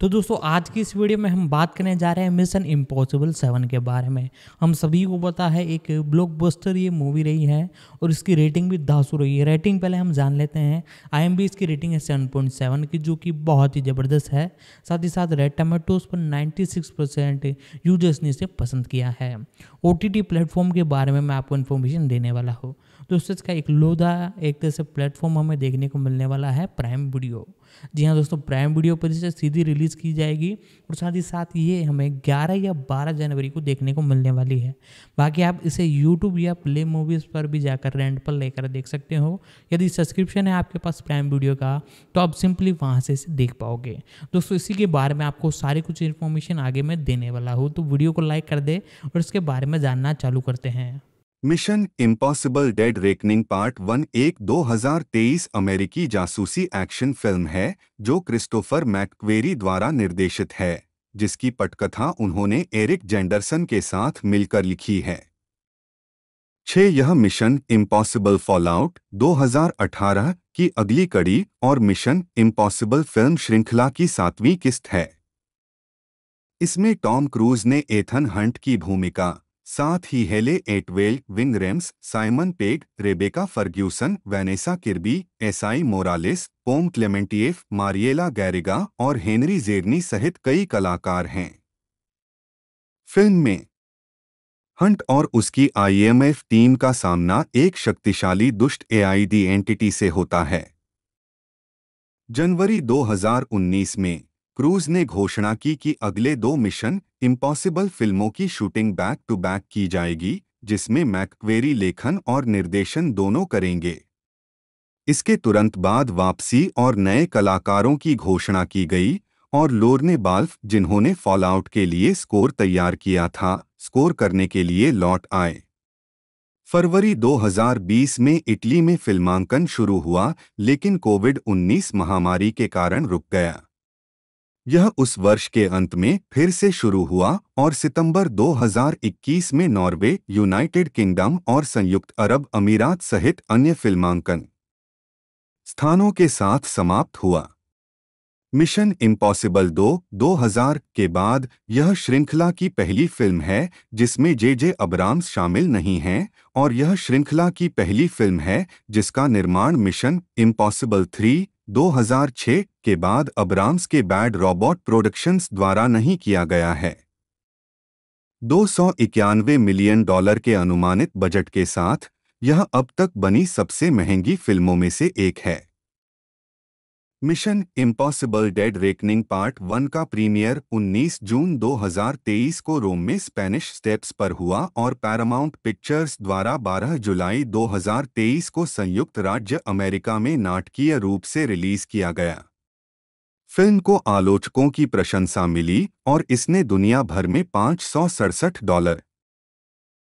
तो दोस्तों आज की इस वीडियो में हम बात करने जा रहे हैं मिशन इम्पॉसिबल सेवन के बारे में हम सभी को पता है एक ब्लॉकबस्टर ये मूवी रही है और इसकी रेटिंग भी दासू रही है रेटिंग पहले हम जान लेते हैं आईएमबी इसकी रेटिंग है सेवन पॉइंट सेवन की जो कि बहुत ही ज़बरदस्त है साथ ही साथ रेड टमेटोज पर नाइन्टी सिक्स परसेंट यूजर्स ने इसे पसंद किया है ओ टी प्लेटफॉर्म के बारे में मैं आपको इन्फॉर्मेशन देने वाला हूँ दोस्तों इसका एक लोधा एक तरह से प्लेटफॉर्म हमें देखने को मिलने वाला है प्राइम वीडियो जी हाँ दोस्तों प्राइम वीडियो पर इसे सीधी रिलीज़ की जाएगी और साथ ही साथ ये हमें 11 या 12 जनवरी को देखने को मिलने वाली है बाकी आप इसे यूट्यूब या प्ले मूवीज़ पर भी जाकर रेंट पर लेकर देख सकते हो यदि सब्सक्रिप्शन है आपके पास प्राइम वीडियो का तो आप सिंपली वहाँ से इसे देख पाओगे दोस्तों इसी के बारे में आपको सारी कुछ इन्फॉर्मेशन आगे मैं देने वाला हूँ तो वीडियो को लाइक कर दे और इसके बारे में जानना चालू करते हैं Mission impossible dead reckoning part One एक 2023 अमेरिकी जासूसी एक्शन फिल्म है जो क्रिस्टोफर मैकवेरी द्वारा निर्देशित है जिसकी पटकथा उन्होंने एरिक जेंडरसन के साथ मिलकर लिखी है छह यह मिशन इम्पॉसिबल फॉलआउट 2018 की अगली कड़ी और मिशन इम्पॉसिबल फिल्म श्रृंखला की सातवीं किस्त है इसमें टॉम क्रूज ने एथन हंट की भूमिका साथ ही Hayley Atwell Ving Rhames Simon Pegg Rebecca Ferguson Vanessa Kirby Esai Morales Pom Klementieff Mariela Garriga और हेनरी जेरनी सहित कई कलाकार हैं फिल्म में हंट और उसकी आईएमएफ टीम का सामना एक शक्तिशाली दुष्ट एआईडी एंटिटी से होता है जनवरी 2019 में क्रूज ने घोषणा की कि अगले दो मिशन इम्पॉसिबल फिल्मों की शूटिंग बैक टू बैक की जाएगी जिसमें मैकवेरी लेखन और निर्देशन दोनों करेंगे इसके तुरंत बाद वापसी और नए कलाकारों की घोषणा की गई और लोरने बाल्फ जिन्होंने फॉलआउट के लिए स्कोर तैयार किया था स्कोर करने के लिए लौट आए फरवरी 2020 में इटली में फिल्मांकन शुरू हुआ लेकिन कोविड-19 महामारी के कारण रुक गया यह उस वर्ष के अंत में फिर से शुरू हुआ और सितंबर 2021 में नॉर्वे यूनाइटेड किंगडम और संयुक्त अरब अमीरात सहित अन्य फिल्मांकन स्थानों के साथ समाप्त हुआ मिशन इम्पॉसिबल 2 2000 के बाद यह श्रृंखला की पहली फिल्म है जिसमें जे जे अबराम शामिल नहीं हैं और यह श्रृंखला की पहली फिल्म है जिसका निर्माण मिशन इम्पॉसिबल थ्री 2006 के बाद अब राम्स के बैड रॉबोट प्रोडक्शंस द्वारा नहीं किया गया है दो मिलियन डॉलर के अनुमानित बजट के साथ यह अब तक बनी सबसे महंगी फिल्मों में से एक है Mission impossible dead reckoning part One का प्रीमियर 19 जून 2023 को रोम में स्पेनिश स्टेप्स पर हुआ और पैरामाउंट पिक्चर्स द्वारा 12 जुलाई 2023 को संयुक्त राज्य अमेरिका में नाटकीय रूप से रिलीज किया गया फिल्म को आलोचकों की प्रशंसा मिली और इसने दुनिया भर में पाँच डॉलर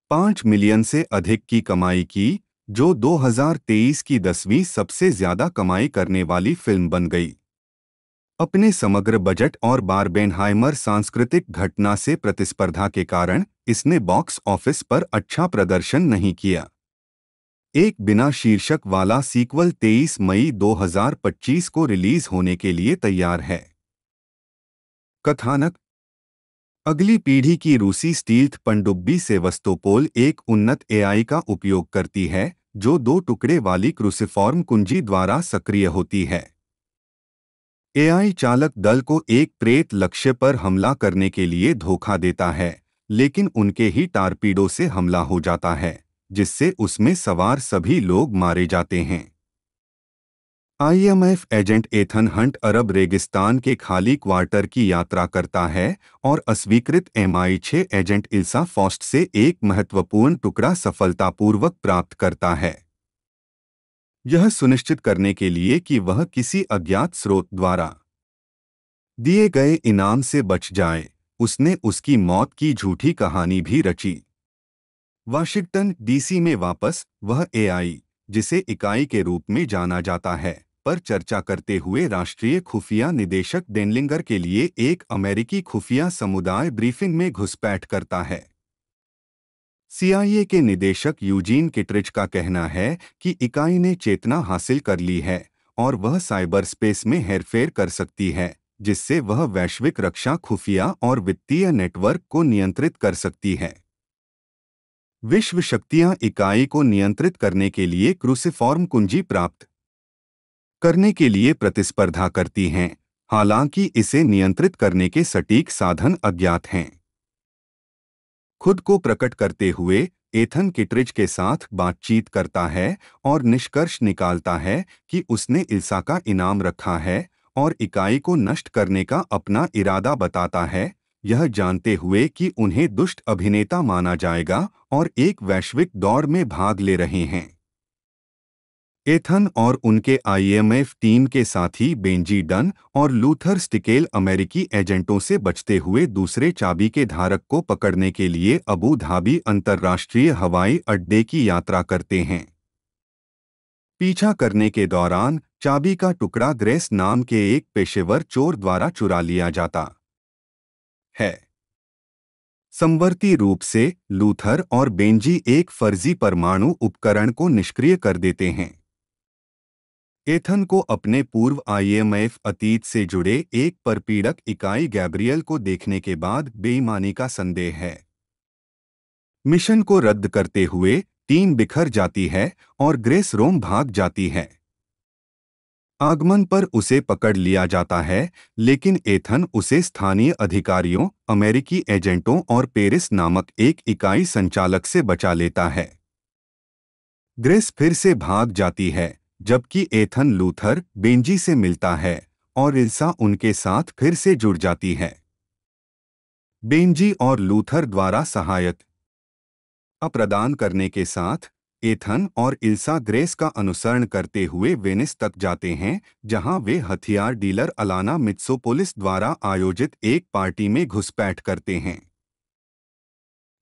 पाँच मिलियन से अधिक की कमाई की जो 2023 की दसवीं सबसे ज्यादा कमाई करने वाली फिल्म बन गई अपने समग्र बजट और बारबेनहाइमर सांस्कृतिक घटना से प्रतिस्पर्धा के कारण इसने बॉक्स ऑफिस पर अच्छा प्रदर्शन नहीं किया एक बिना शीर्षक वाला सीक्वल 23 मई 2025 को रिलीज होने के लिए तैयार है कथानक अगली पीढ़ी की रूसी स्टील्थ पनडुब्बी से वस्तोपोल एक उन्नत एआई का उपयोग करती है जो दो टुकड़े वाली क्रूसिफॉर्म कुंजी द्वारा सक्रिय होती है एआई चालक दल को एक प्रेत लक्ष्य पर हमला करने के लिए धोखा देता है लेकिन उनके ही टारपीडो से हमला हो जाता है जिससे उसमें सवार सभी लोग मारे जाते हैं आईएमएफ एजेंट एथन हंट अरब रेगिस्तान के खाली क्वार्टर की यात्रा करता है और अस्वीकृत एम आई छः एजेंट इल्सा फॉस्ट से एक महत्वपूर्ण टुकड़ा सफलतापूर्वक प्राप्त करता है यह सुनिश्चित करने के लिए कि वह किसी अज्ञात स्रोत द्वारा दिए गए इनाम से बच जाए उसने उसकी मौत की झूठी कहानी भी रची वाशिंगटन डीसी में वापस वह एआई जिसे इकाई के रूप में जाना जाता है पर चर्चा करते हुए राष्ट्रीय खुफिया निदेशक डेनलिंगर के लिए एक अमेरिकी खुफिया समुदाय ब्रीफिंग में घुसपैठ करता है सीआईए के निदेशक यूजीन किटरिच का कहना है कि इकाई ने चेतना हासिल कर ली है और वह साइबर स्पेस में हेरफेर कर सकती है जिससे वह वैश्विक रक्षा खुफिया और वित्तीय नेटवर्क को नियंत्रित कर सकती है विश्व शक्तियां इकाई को नियंत्रित करने के लिए क्रूसिफॉर्म कुंजी प्राप्त करने के लिए प्रतिस्पर्धा करती हैं हालांकि इसे नियंत्रित करने के सटीक साधन अज्ञात हैं खुद को प्रकट करते हुए एथन किटरिज के साथ बातचीत करता है और निष्कर्ष निकालता है कि उसने इल्सा का इनाम रखा है और इकाई को नष्ट करने का अपना इरादा बताता है यह जानते हुए कि उन्हें दुष्ट अभिनेता माना जाएगा और एक वैश्विक दौड़ में भाग ले रहे हैं एथन और उनके आईएमएफ टीम के साथी बेंजी डन और लूथर स्टिकेल अमेरिकी एजेंटों से बचते हुए दूसरे चाबी के धारक को पकड़ने के लिए अबू धाबी अंतर्राष्ट्रीय हवाई अड्डे की यात्रा करते हैं पीछा करने के दौरान चाबी का टुकड़ा ग्रेस नाम के एक पेशेवर चोर द्वारा चुरा लिया जाता है संवर्ती रूप से लूथर और बेंजी एक फर्जी परमाणु उपकरण को निष्क्रिय कर देते हैं एथन को अपने पूर्व आईएमएफ अतीत से जुड़े एक परपीड़क इकाई गैब्रियल को देखने के बाद बेईमानी का संदेह है मिशन को रद्द करते हुए टीम बिखर जाती है और ग्रेस रोम भाग जाती है आगमन पर उसे पकड़ लिया जाता है लेकिन एथन उसे स्थानीय अधिकारियों अमेरिकी एजेंटों और पेरिस नामक एक इकाई संचालक से बचा लेता है ग्रेस फिर से भाग जाती है जबकि एथन लूथर बेंजी से मिलता है और इल्सा उनके साथ फिर से जुड़ जाती है बेंजी और लूथर द्वारा सहायत प्रदान करने के साथ एथन और इल्सा ग्रेस का अनुसरण करते हुए वेनिस तक जाते हैं जहां वे हथियार डीलर अलाना मित्सोपोलिस द्वारा आयोजित एक पार्टी में घुसपैठ करते हैं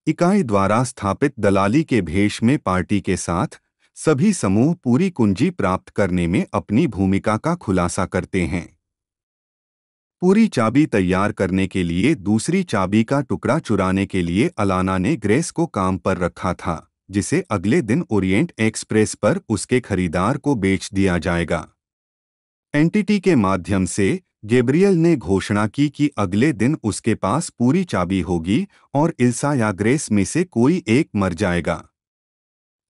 इकाई द्वारा स्थापित दलाली के भेष में पार्टी के साथ सभी समूह पूरी कुंजी प्राप्त करने में अपनी भूमिका का खुलासा करते हैं पूरी चाबी तैयार करने के लिए दूसरी चाबी का टुकड़ा चुराने के लिए अलाना ने ग्रेस को काम पर रखा था जिसे अगले दिन ओरिएंट एक्सप्रेस पर उसके खरीदार को बेच दिया जाएगा एंटिटी के माध्यम से गेब्रियल ने घोषणा की कि अगले दिन उसके पास पूरी चाबी होगी और इल्सा या ग्रेस में से कोई एक मर जाएगा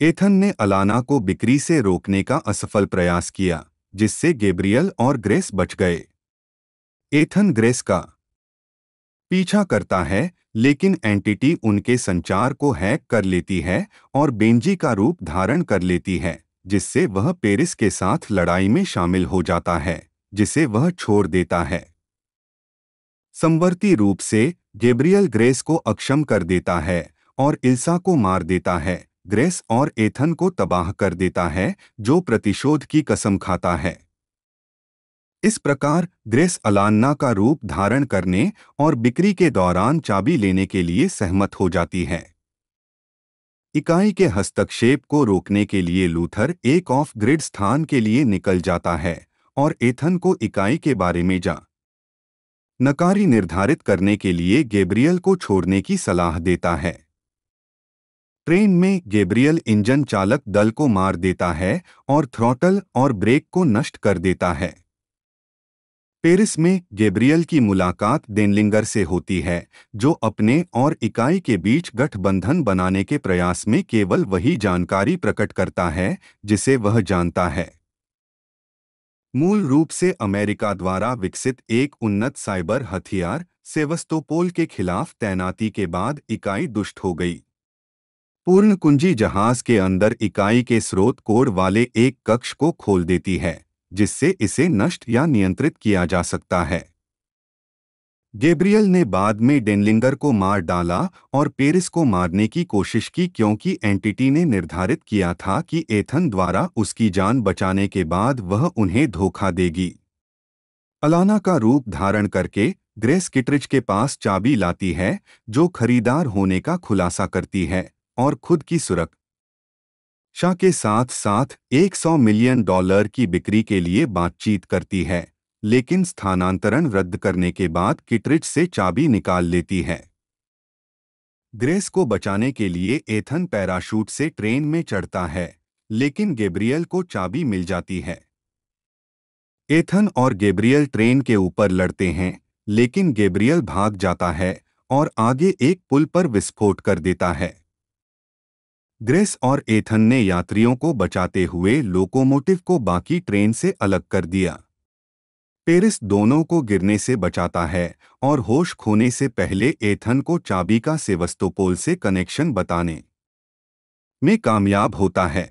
एथन ने अलाना को बिक्री से रोकने का असफल प्रयास किया जिससे गेब्रियल और ग्रेस बच गए एथन ग्रेस का पीछा करता है लेकिन एंटिटी उनके संचार को हैक कर लेती है और बेंजी का रूप धारण कर लेती है जिससे वह पेरिस के साथ लड़ाई में शामिल हो जाता है जिसे वह छोड़ देता है संवर्ती रूप से गेब्रियल ग्रेस को अक्षम कर देता है और इल्सा को मार देता है ग्रेस और एथन को तबाह कर देता है जो प्रतिशोध की कसम खाता है इस प्रकार ग्रेस अलान्ना का रूप धारण करने और बिक्री के दौरान चाबी लेने के लिए सहमत हो जाती है इकाई के हस्तक्षेप को रोकने के लिए लूथर एक ऑफ ग्रिड स्थान के लिए निकल जाता है और एथन को इकाई के बारे में जा नकारी निर्धारित करने के लिए गैब्रियल को छोड़ने की सलाह देता है ट्रेन में गेब्रियल इंजन चालक दल को मार देता है और थ्रॉटल और ब्रेक को नष्ट कर देता है पेरिस में गेब्रियल की मुलाकात देनलिंगर से होती है जो अपने और इकाई के बीच गठबंधन बनाने के प्रयास में केवल वही जानकारी प्रकट करता है जिसे वह जानता है मूल रूप से अमेरिका द्वारा विकसित एक उन्नत साइबर हथियार सेवस्तोपोल के खिलाफ तैनाती के बाद इकाई दुष्ट हो गई पूर्ण कुंजी जहाज के अंदर इकाई के स्रोत कोड वाले एक कक्ष को खोल देती है जिससे इसे नष्ट या नियंत्रित किया जा सकता है गेब्रियल ने बाद में डेनलिंगर को मार डाला और पेरिस को मारने की कोशिश की क्योंकि एंटिटी ने निर्धारित किया था कि एथन द्वारा उसकी जान बचाने के बाद वह उन्हें धोखा देगी अलाना का रूप धारण करके ग्रेस किटरिज के पास चाबी लाती है जो खरीदार होने का खुलासा करती है और खुद की सुरक्षा के साथ साथ 100 मिलियन डॉलर की बिक्री के लिए बातचीत करती है लेकिन स्थानांतरण रद्द करने के बाद किटरिच से चाबी निकाल लेती है ग्रेस को बचाने के लिए एथन पैराशूट से ट्रेन में चढ़ता है लेकिन गेब्रियल को चाबी मिल जाती है एथन और गेब्रियल ट्रेन के ऊपर लड़ते हैं लेकिन गेब्रियल भाग जाता है और आगे एक पुल पर विस्फोट कर देता है ग्रेस और एथन ने यात्रियों को बचाते हुए लोकोमोटिव को बाकी ट्रेन से अलग कर दिया पेरिस दोनों को गिरने से बचाता है और होश खोने से पहले एथन को चाबी का सेवस्तोपोल से कनेक्शन बताने में कामयाब होता है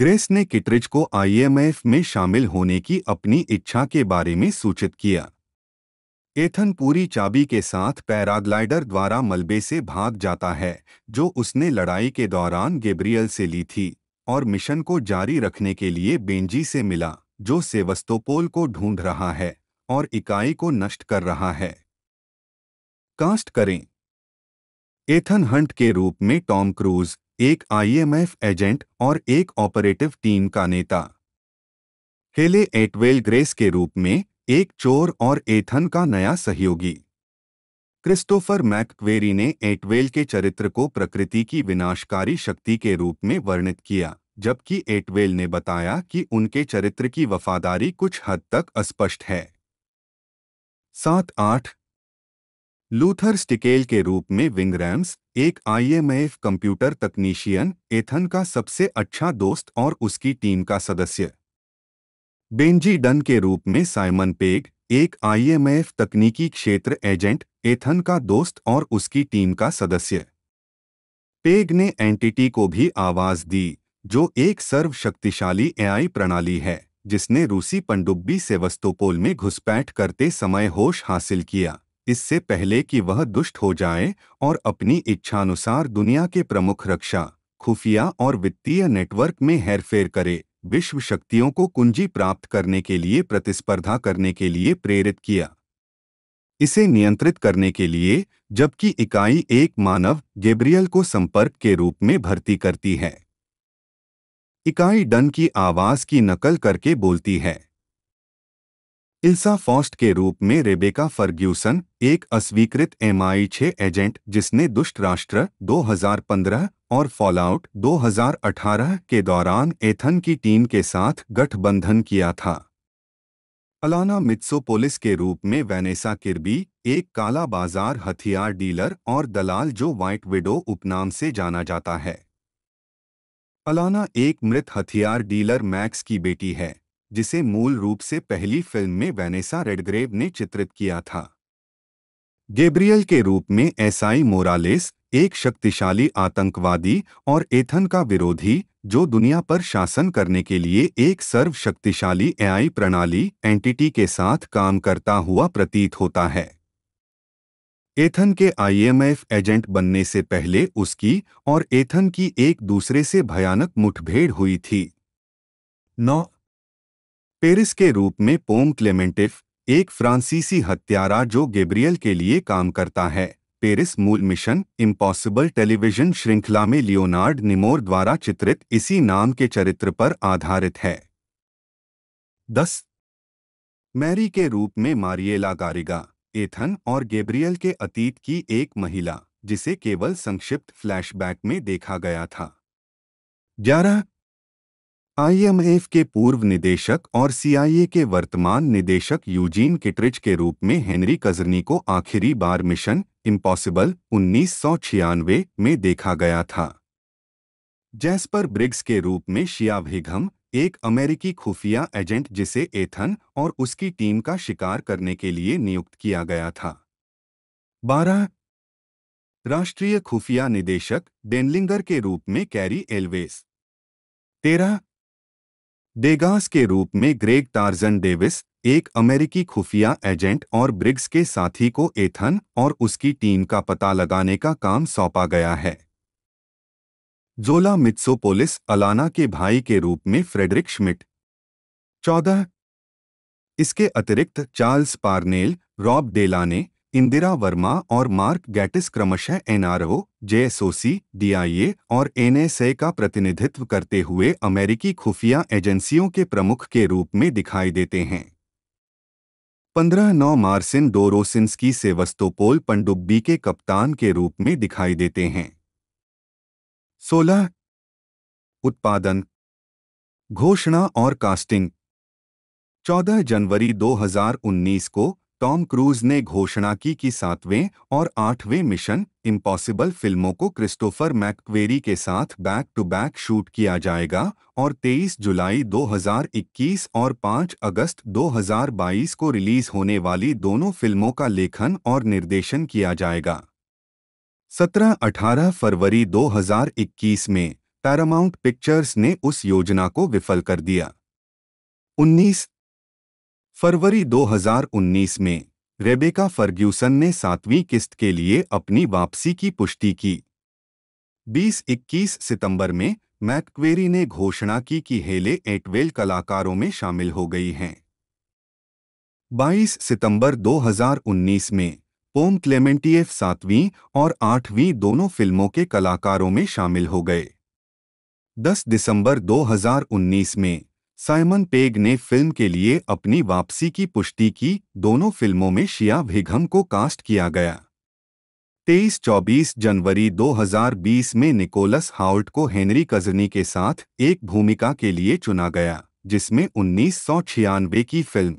ग्रेस ने किटरिज को आईएमएफ में शामिल होने की अपनी इच्छा के बारे में सूचित किया एथन पूरी चाबी के साथ पैराग्लाइडर द्वारा मलबे से भाग जाता है जो उसने लड़ाई के दौरान गेब्रियल से ली थी और मिशन को जारी रखने के लिए बेंजी से मिला जो सेवस्तोपोल को ढूंढ रहा है और इकाई को नष्ट कर रहा है कास्ट करें एथन हंट के रूप में टॉम क्रूज एक आईएमएफ एजेंट और एक ऑपरेटिव टीम का नेता हेले एटवेल ग्रेस के रूप में एक चोर और एथन का नया सहयोगी क्रिस्टोफर मैकवेरी ने एटवेल के चरित्र को प्रकृति की विनाशकारी शक्ति के रूप में वर्णित किया जबकि एटवेल ने बताया कि उनके चरित्र की वफादारी कुछ हद तक अस्पष्ट है सात आठ लूथर स्टिकेल के रूप में रैम्स एक आईएमएफ कंप्यूटर तकनीशियन एथन का सबसे अच्छा दोस्त और उसकी टीम का सदस्य बेंजी डन के रूप में साइमन पेग एक आईएमएफ तकनीकी क्षेत्र एजेंट एथन का दोस्त और उसकी टीम का सदस्य पेग ने एंटिटी को भी आवाज दी जो एक सर्वशक्तिशाली एआई प्रणाली है जिसने रूसी से सेवस्तोपोल में घुसपैठ करते समय होश हासिल किया इससे पहले कि वह दुष्ट हो जाए और अपनी इच्छानुसार दुनिया के प्रमुख रक्षा खुफिया और वित्तीय नेटवर्क में हेरफेर करे विश्व शक्तियों को कुंजी प्राप्त करने के लिए प्रतिस्पर्धा करने के लिए प्रेरित किया इसे नियंत्रित करने के लिए जबकि इकाई एक मानव गेब्रियल को संपर्क के रूप में भर्ती करती है इकाई डन की आवाज की नकल करके बोलती है इल्सा फॉस्ट के रूप में रेबेका फर्ग्यूसन एक अस्वीकृत एमआई छः एजेंट जिसने दुष्ट राष्ट्र 2015 और फॉलआउट 2018 के दौरान एथन की टीम के साथ गठबंधन किया था अलाना मित्सोपोलिस के रूप में वेनेसा किर्बी एक काला बाजार हथियार डीलर और दलाल जो व्हाइट विडो उपनाम से जाना जाता है अलाना एक मृत हथियार डीलर मैक्स की बेटी है जिसे मूल रूप से पहली फिल्म में वेनेसा रेडग्रेव ने चित्रित किया था गेब्रियल के रूप में एसआई मोरालेस एक शक्तिशाली आतंकवादी और एथन का विरोधी जो दुनिया पर शासन करने के लिए एक सर्वशक्तिशाली एआई प्रणाली एंटिटी के साथ काम करता हुआ प्रतीत होता है एथन के आईएमएफ एजेंट बनने से पहले उसकी और एथन की एक दूसरे से भयानक मुठभेड़ हुई थी नौ पेरिस के रूप में पोम क्लेमेंटिफ एक फ्रांसीसी हत्यारा जो गेब्रियल के लिए काम करता है पेरिस मूल मिशन इम्पॉसिबल टेलीविजन श्रृंखला में लियोनार्ड निमोर द्वारा चित्रित इसी नाम के चरित्र पर आधारित है दस मैरी के रूप में मारिएला गारिगा एथन और गेब्रियल के अतीत की एक महिला जिसे केवल संक्षिप्त फ्लैशबैक में देखा गया था ग्यारह आईएमएफ के पूर्व निदेशक और सीआईए के वर्तमान निदेशक यूजीन किटरिच के रूप में हेनरी कजरनी को आखिरी बार मिशन इम्पॉसिबल उन्नीस में देखा गया था जैस्पर ब्रिग्स के रूप में शिया भिघम एक अमेरिकी खुफिया एजेंट जिसे एथन और उसकी टीम का शिकार करने के लिए नियुक्त किया गया था बारह राष्ट्रीय खुफिया निदेशक डेनलिंगर के रूप में कैरी एलवेस तेरह डेगास के रूप में ग्रेग टार्जन डेविस एक अमेरिकी खुफिया एजेंट और ब्रिग्स के साथी को एथन और उसकी टीम का पता लगाने का काम सौंपा गया है जोला मित्सोपोलिस अलाना के भाई के रूप में फ्रेडरिक श्मिट चौदह इसके अतिरिक्त Charles Parnell Rob Delaney Indira Varma और मार्क गैटिस क्रमशः एनआरओ जेएसओसी डीआईए और एनएसए का प्रतिनिधित्व करते हुए अमेरिकी खुफिया एजेंसियों के प्रमुख के रूप में दिखाई देते हैं पंद्रह नौ मार्सिन डोरोसिंस्की सेवस्तोपोल पंडुब्बी के कप्तान के रूप में दिखाई देते हैं सोलह उत्पादन घोषणा और कास्टिंग 14 जनवरी 2019 को टॉम क्रूज ने घोषणा की कि सातवें और आठवें मिशन इम्पॉसिबल फिल्मों को क्रिस्टोफर मैकवेरी के साथ बैक टू बैक शूट किया जाएगा और 23 जुलाई 2021 और 5 अगस्त 2022 को रिलीज होने वाली दोनों फिल्मों का लेखन और निर्देशन किया जाएगा 17-18 फरवरी 2021 में पैरामाउंट पिक्चर्स ने उस योजना को विफल कर दिया 19 फरवरी 2019 में रेबेका फर्ग्यूसन ने सातवीं किस्त के लिए अपनी वापसी की पुष्टि की 20-21 सितंबर में मैकक्वेरी ने घोषणा की कि हेले एटवेल कलाकारों में शामिल हो गई हैं 22 सितंबर 2019 में पोम क्लेमेंटीएफ सातवीं और आठवीं दोनों फिल्मों के कलाकारों में शामिल हो गए 10 दिसंबर 2019 में साइमन पेग ने फिल्म के लिए अपनी वापसी की पुष्टि की दोनों फिल्मों में शिया भिघम को कास्ट किया गया 23-24 जनवरी 2020 में निकोलस हाउल्ट को हेनरी कजनी के साथ एक भूमिका के लिए चुना गया जिसमें उन्नीस की फिल्म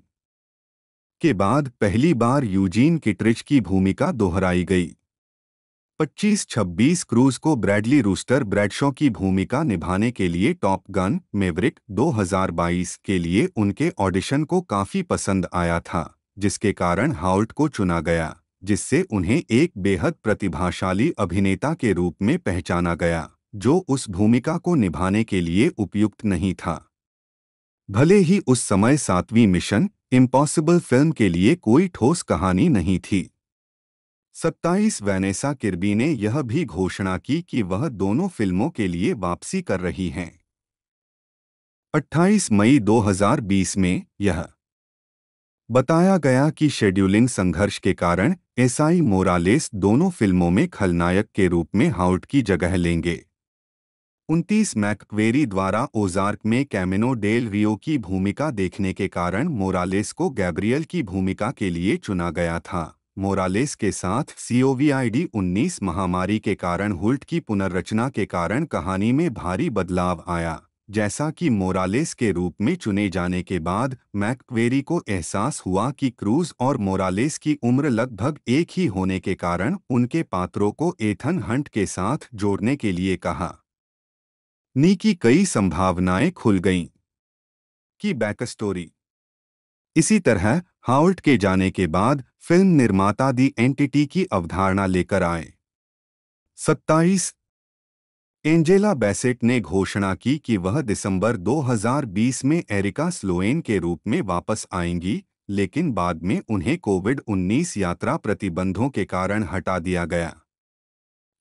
के बाद पहली बार यूजीन किटरिच की भूमिका दोहराई गई 25-26 क्रूज को ब्रैडली रूस्टर ब्रैडशो की भूमिका निभाने के लिए टॉप गन मेवरिक 2022 के लिए उनके ऑडिशन को काफी पसंद आया था जिसके कारण हाउल्ट को चुना गया जिससे उन्हें एक बेहद प्रतिभाशाली अभिनेता के रूप में पहचाना गया जो उस भूमिका को निभाने के लिए उपयुक्त नहीं था भले ही उस समय सातवीं मिशन इम्पॉसिबल फिल्म के लिए कोई ठोस कहानी नहीं थी 27 वैनेसा किर्बी ने यह भी घोषणा की कि वह दोनों फिल्मों के लिए वापसी कर रही हैं 28 मई 2020 में यह बताया गया कि शेड्यूलिंग संघर्ष के कारण एसआई मोरालेस दोनों फिल्मों में खलनायक के रूप में हाउट की जगह लेंगे 29 मैकवेरी द्वारा ओजार्क में कैमिनो डेल रियो की भूमिका देखने के कारण मोरालेस को गैब्रियल की भूमिका के लिए चुना गया था मोरालेस के साथ सीओवीआईडी 19 महामारी के कारण हुल्ट की पुनर्रचना के कारण कहानी में भारी बदलाव आया जैसा कि मोरालेस के रूप में चुने जाने के बाद मैकवेरी को एहसास हुआ कि क्रूज और मोरालेस की उम्र लगभग एक ही होने के कारण उनके पात्रों को एथन हंट के साथ जोड़ने के लिए कहा नी की कई संभावनाएं खुल गईं की बैकस्टोरी इसी तरह हाउल्ट के जाने के बाद फिल्म निर्माता दी एंटिटी की अवधारणा लेकर आए सत्ताईस एंजेला बेसेट ने घोषणा की कि वह दिसंबर 2020 में एरिका स्लोएन के रूप में वापस आएंगी लेकिन बाद में उन्हें कोविड-19 यात्रा प्रतिबंधों के कारण हटा दिया गया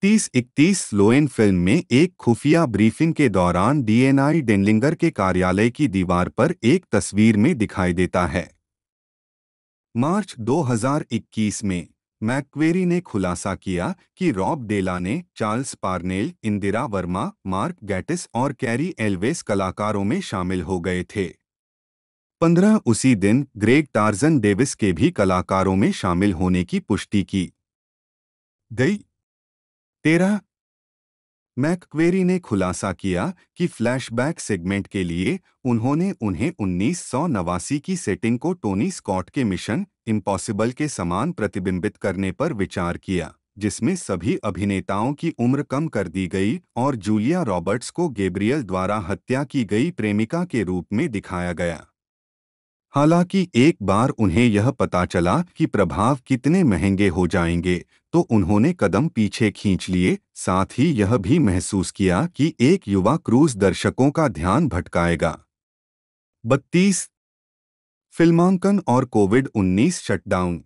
तीस इकतीस स्लोएन फिल्म में एक खुफिया ब्रीफिंग के दौरान डीएनआई डेनलिंगर के कार्यालय की दीवार पर एक तस्वीर में दिखाई देता है मार्च 2021 में मैक्वेरी ने खुलासा किया कि रॉब डेला ने Charles Parnell Indira Varma Mark Gatiss और कैरी एल्वेस कलाकारों में शामिल हो गए थे पंद्रह उसी दिन ग्रेग टार्जन डेविस के भी कलाकारों में शामिल होने की पुष्टि की गई तेरह मैकक्वेरी ने खुलासा किया कि फ्लैशबैक सेगमेंट के लिए उन्होंने उन्हें उन्नीस की सेटिंग को टोनी स्कॉट के मिशन इम्पॉसिबल के समान प्रतिबिंबित करने पर विचार किया जिसमें सभी अभिनेताओं की उम्र कम कर दी गई और जूलिया रॉबर्ट्स को गेब्रियल द्वारा हत्या की गई प्रेमिका के रूप में दिखाया गया हालांकि एक बार उन्हें यह पता चला कि प्रभाव कितने महंगे हो जाएंगे तो उन्होंने कदम पीछे खींच लिए साथ ही यह भी महसूस किया कि एक युवा क्रूज दर्शकों का ध्यान भटकाएगा बत्तीस फिल्मांकन और कोविड 19 शटडाउन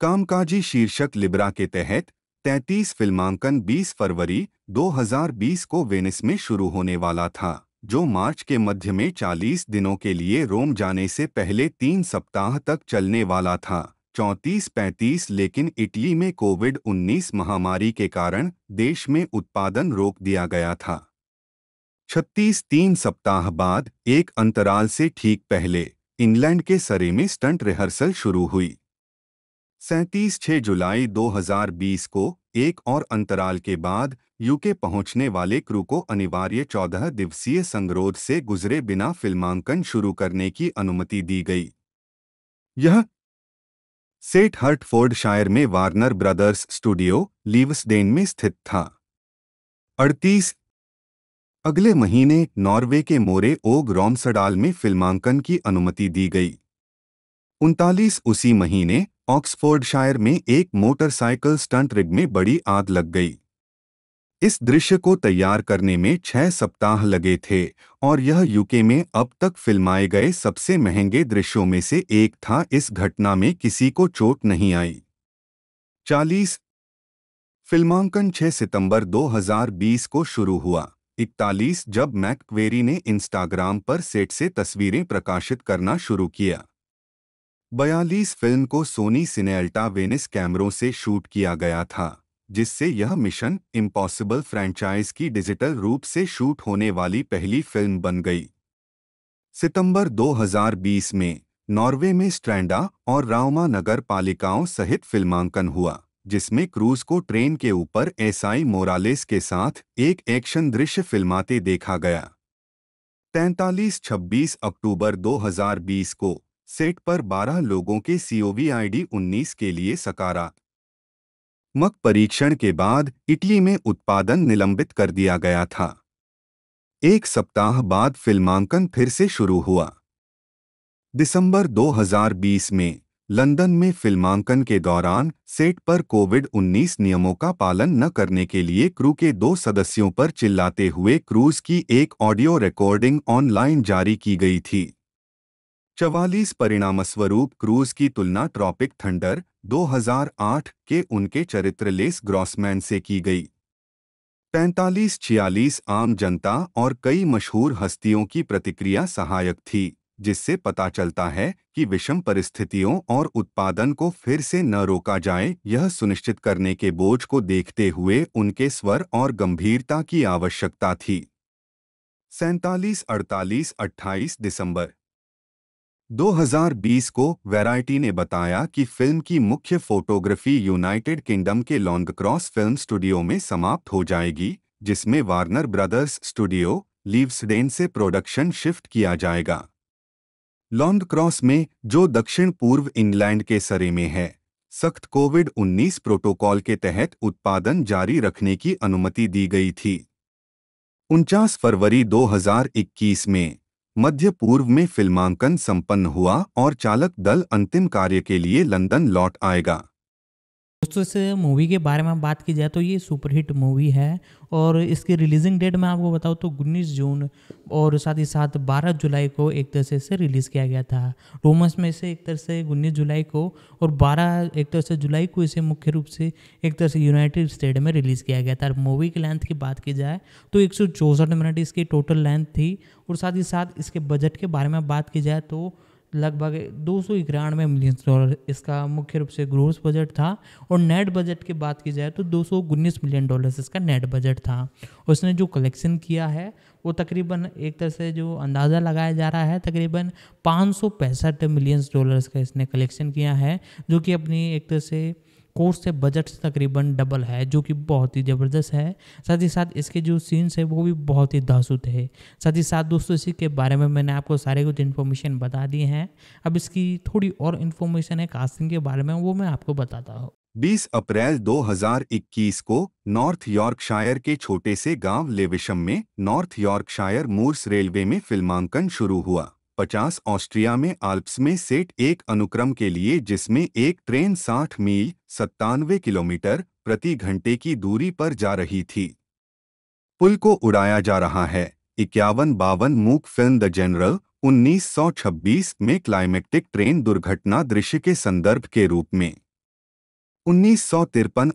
कामकाजी शीर्षक लिब्रा के तहत 33 फिल्मांकन 20 फरवरी 2020 को वेनिस में शुरू होने वाला था जो मार्च के मध्य में 40 दिनों के लिए रोम जाने से पहले तीन सप्ताह तक चलने वाला था चौंतीस पैंतीस लेकिन इटली में कोविड 19 महामारी के कारण देश में उत्पादन रोक दिया गया था छत्तीस तीन सप्ताह बाद एक अंतराल से ठीक पहले इंग्लैंड के सरे में स्टंट रिहर्सल शुरू हुई सैंतीस छह जुलाई 2020 को एक और अंतराल के बाद यूके पहुंचने वाले क्रू को अनिवार्य चौदह दिवसीय संगरोध से गुजरे बिना फिल्मांकन शुरू करने की अनुमति दी गई यह सेठ शायर में वार्नर ब्रदर्स स्टूडियो लीवसडेन में स्थित था अड़तीस अगले महीने नॉर्वे के मोरे ओग रोमसडाल में फिल्मांकन की अनुमति दी गई उनतालीस उसी महीने ऑक्सफोर्डशायर में एक मोटरसाइकिल स्टंट रिग में बड़ी आग लग गई इस दृश्य को तैयार करने में छह सप्ताह लगे थे और यह यूके में अब तक फिल्माए गए सबसे महंगे दृश्यों में से एक था इस घटना में किसी को चोट नहीं आई चालीस फिल्मांकन 6 सितंबर 2020 को शुरू हुआ इकतालीस जब मैकवेरी ने इंस्टाग्राम पर सेट से तस्वीरें प्रकाशित करना शुरू किया बयालीस फिल्म को सोनी सिनेल्टा वेनिस कैमरों से शूट किया गया था जिससे यह मिशन इम्पॉसिबल फ्रेंचाइज की डिजिटल रूप से शूट होने वाली पहली फिल्म बन गई सितंबर 2020 में नॉर्वे में स्ट्रैंडा और रावमा नगर पालिकाओं सहित फिल्मांकन हुआ जिसमें क्रूज को ट्रेन के ऊपर एसआई मोरालेस के साथ एक एक्शन दृश्य फिल्माते देखा गया तैतालीस छब्बीस अक्टूबर 2020 को सेट पर 12 लोगों के सीओवी आईडी 19 के लिए सकारात्मक परीक्षण के बाद इटली में उत्पादन निलंबित कर दिया गया था एक सप्ताह बाद फिल्मांकन फिर से शुरू हुआ दिसंबर 2020 में लंदन में फिल्मांकन के दौरान सेट पर कोविड-19 नियमों का पालन न करने के लिए क्रू के दो सदस्यों पर चिल्लाते हुए क्रूज की एक ऑडियो रिकॉर्डिंग ऑनलाइन जारी की गई थी चवालीस परिणामस्वरूप क्रूज की तुलना ट्रॉपिक थंडर 2008 के उनके चरित्रलेस ग्रॉसमैन से की गई पैंतालीस छियालीस आम जनता और कई मशहूर हस्तियों की प्रतिक्रिया सहायक थी जिससे पता चलता है कि विषम परिस्थितियों और उत्पादन को फिर से न रोका जाए यह सुनिश्चित करने के बोझ को देखते हुए उनके स्वर और गंभीरता की आवश्यकता थी सैतालीस अड़तालीस अट्ठाईस दिसंबर 2020 को वैरायटी ने बताया कि फिल्म की मुख्य फोटोग्राफी यूनाइटेड किंगडम के लॉन्गक्रॉस फिल्म स्टूडियो में समाप्त हो जाएगी जिसमें वार्नर ब्रदर्स स्टूडियो लीव्सडेन से प्रोडक्शन शिफ्ट किया जाएगा लॉन्ड क्रॉस में जो दक्षिण पूर्व इंग्लैंड के सरे में है सख्त कोविड 19 प्रोटोकॉल के तहत उत्पादन जारी रखने की अनुमति दी गई थी उनचास फरवरी 2021 में मध्य पूर्व में फिल्मांकन संपन्न हुआ और चालक दल अंतिम कार्य के लिए लंदन लौट आएगा दोस्तों इस मूवी के बारे में बात की जाए तो ये सुपरहिट मूवी है और इसकी रिलीजिंग डेट मैं आपको बताऊँ तो उन्नीस जून और साथ ही साथ 12 जुलाई को एक तरह से इसे रिलीज़ किया गया था रोमस में से एक तरह से उन्नीस जुलाई को और 12 एक तरह से जुलाई को इसे मुख्य रूप से एक तरह से यूनाइटेड स्टेट में रिलीज़ किया गया था मूवी की लेंथ की बात की जाए तो एक मिनट इसकी टोटल लेंथ थी और साथ ही साथ इसके बजट के बारे में बात की जाए तो लगभग दो सौ इक्यानवे मिलियन डॉलर इसका मुख्य रूप से ग्रोस बजट था और नेट बजट की बात की जाए तो दो सौ उन्नीस मिलियन डॉलर इसका नेट बजट था उसने जो कलेक्शन किया है वो तकरीबन एक तरह से जो अंदाज़ा लगाया जा रहा है तकरीबन पाँच सौ पैंसठ मिलियन डॉलर्स का इसने कलेक्शन किया है जो कि अपनी एक तरह से कोर्स से बजट तकरीबन डबल है जो कि बहुत ही ज़बरदस्त है साथ ही साथ इसके जो सीन्स है वो भी बहुत ही धासुत है साथ ही साथ दोस्तों इसी के बारे में मैंने आपको सारे कुछ इन्फॉर्मेशन बता दी हैं अब इसकी थोड़ी और इन्फॉर्मेशन है कास्टिंग के बारे में वो मैं आपको बताता हूँ 20 अप्रैल 2021 को नॉर्थ यॉर्कशायर के छोटे से गांव लेविशम में नॉर्थ यॉर्कशायर मूर्स रेलवे में फिल्मांकन शुरू हुआ पचास ऑस्ट्रिया में आल्प्स में सेट एक अनुक्रम के लिए जिसमें एक ट्रेन 60 मील सत्तानवे किलोमीटर प्रति घंटे की दूरी पर जा रही थी पुल को उड़ाया जा रहा है इक्यावन बावन मूक फिल्म द जनरल 1926 में क्लाइमेक्टिक ट्रेन दुर्घटना दृश्य के संदर्भ के रूप में उन्नीस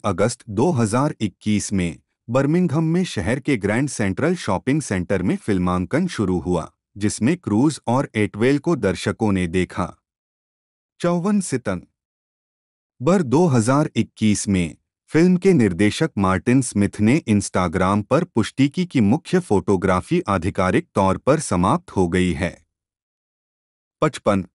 अगस्त 2021 में बर्मिंगहम में शहर के ग्रैंड सेंट्रल शॉपिंग सेंटर में फिल्मांकन शुरू हुआ जिसमें क्रूज और एटवेल को दर्शकों ने देखा चौवन बर 2021 में फिल्म के निर्देशक मार्टिन स्मिथ ने इंस्टाग्राम पर पुष्टि की कि मुख्य फोटोग्राफी आधिकारिक तौर पर समाप्त हो गई है पचपन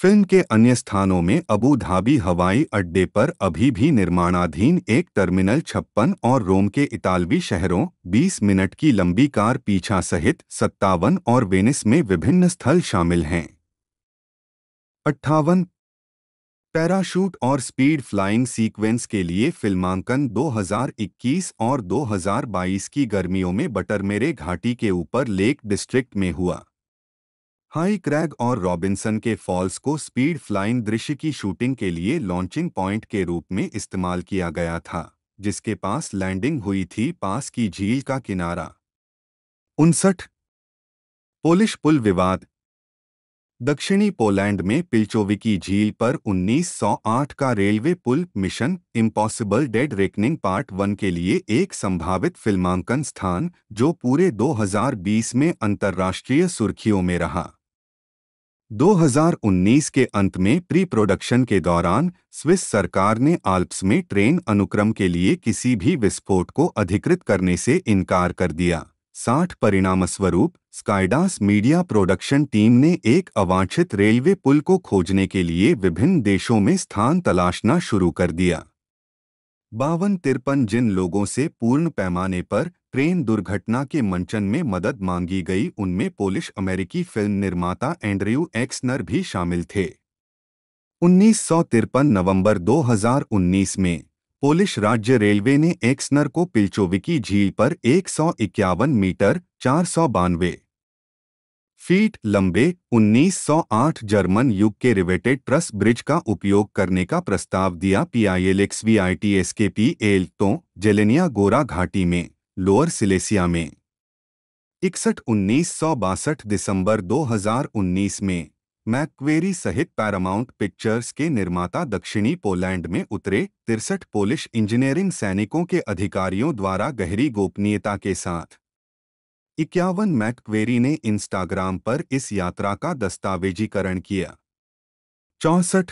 फिल्म के अन्य स्थानों में अबू धाबी हवाई अड्डे पर अभी भी निर्माणाधीन एक टर्मिनल छप्पन और रोम के इतालवी शहरों 20 मिनट की लंबी कार पीछा सहित सत्तावन और वेनिस में विभिन्न स्थल शामिल हैं अट्ठावन पैराशूट और स्पीड फ्लाइंग सीक्वेंस के लिए फिल्मांकन 2021 और 2022 की गर्मियों में बटरमेरे घाटी के ऊपर लेक डिस्ट्रिक्ट में हुआ हाई क्रैग और रॉबिन्सन के फॉल्स को स्पीड फ्लाइंग दृश्य की शूटिंग के लिए लॉन्चिंग पॉइंट के रूप में इस्तेमाल किया गया था जिसके पास लैंडिंग हुई थी पास की झील का किनारा उनसठ पोलिश पुल विवाद दक्षिणी पोलैंड में पिल्चोविकी झील पर 1908 का रेलवे पुल Mission impossible dead reckoning part One के लिए एक संभावित फिल्मांकन स्थान जो पूरे 2020 में अंतर्राष्ट्रीय सुर्खियों में रहा 2019 के अंत में प्री प्रोडक्शन के दौरान स्विस सरकार ने आल्प्स में ट्रेन अनुक्रम के लिए किसी भी विस्फोट को अधिकृत करने से इनकार कर दिया साठ परिणामस्वरूप स्काइडास मीडिया प्रोडक्शन टीम ने एक अवांछित रेलवे पुल को खोजने के लिए विभिन्न देशों में स्थान तलाशना शुरू कर दिया बावन तिरपन जिन लोगों से पूर्ण पैमाने पर ट्रेन दुर्घटना के मंचन में मदद मांगी गई उनमें पोलिश अमेरिकी फिल्म निर्माता एंड्रयू एक्सनर भी शामिल थे उन्नीस नवंबर 2019 में पोलिश राज्य रेलवे ने एक्सनर को पिल्चोविकी झील पर एक मीटर चार सौ बानवे फीट लंबे 1908 जर्मन युग के रिवेटेड ट्रस ब्रिज का उपयोग करने का प्रस्ताव दिया पीआईएलएक्स वीआईटीएस के पी एल तो जेलेनिया गोरा घाटी में लोअर सिलेसिया में इकसठ उन्नीस दिसंबर 2019 में मैक्वेरी सहित पैरामाउंट पिक्चर्स के निर्माता दक्षिणी पोलैंड में उतरे तिरसठ पोलिश इंजीनियरिंग सैनिकों के अधिकारियों द्वारा गहरी गोपनीयता के साथ इक्यावन मैकक्वेरी ने इंस्टाग्राम पर इस यात्रा का दस्तावेजीकरण किया चौसठ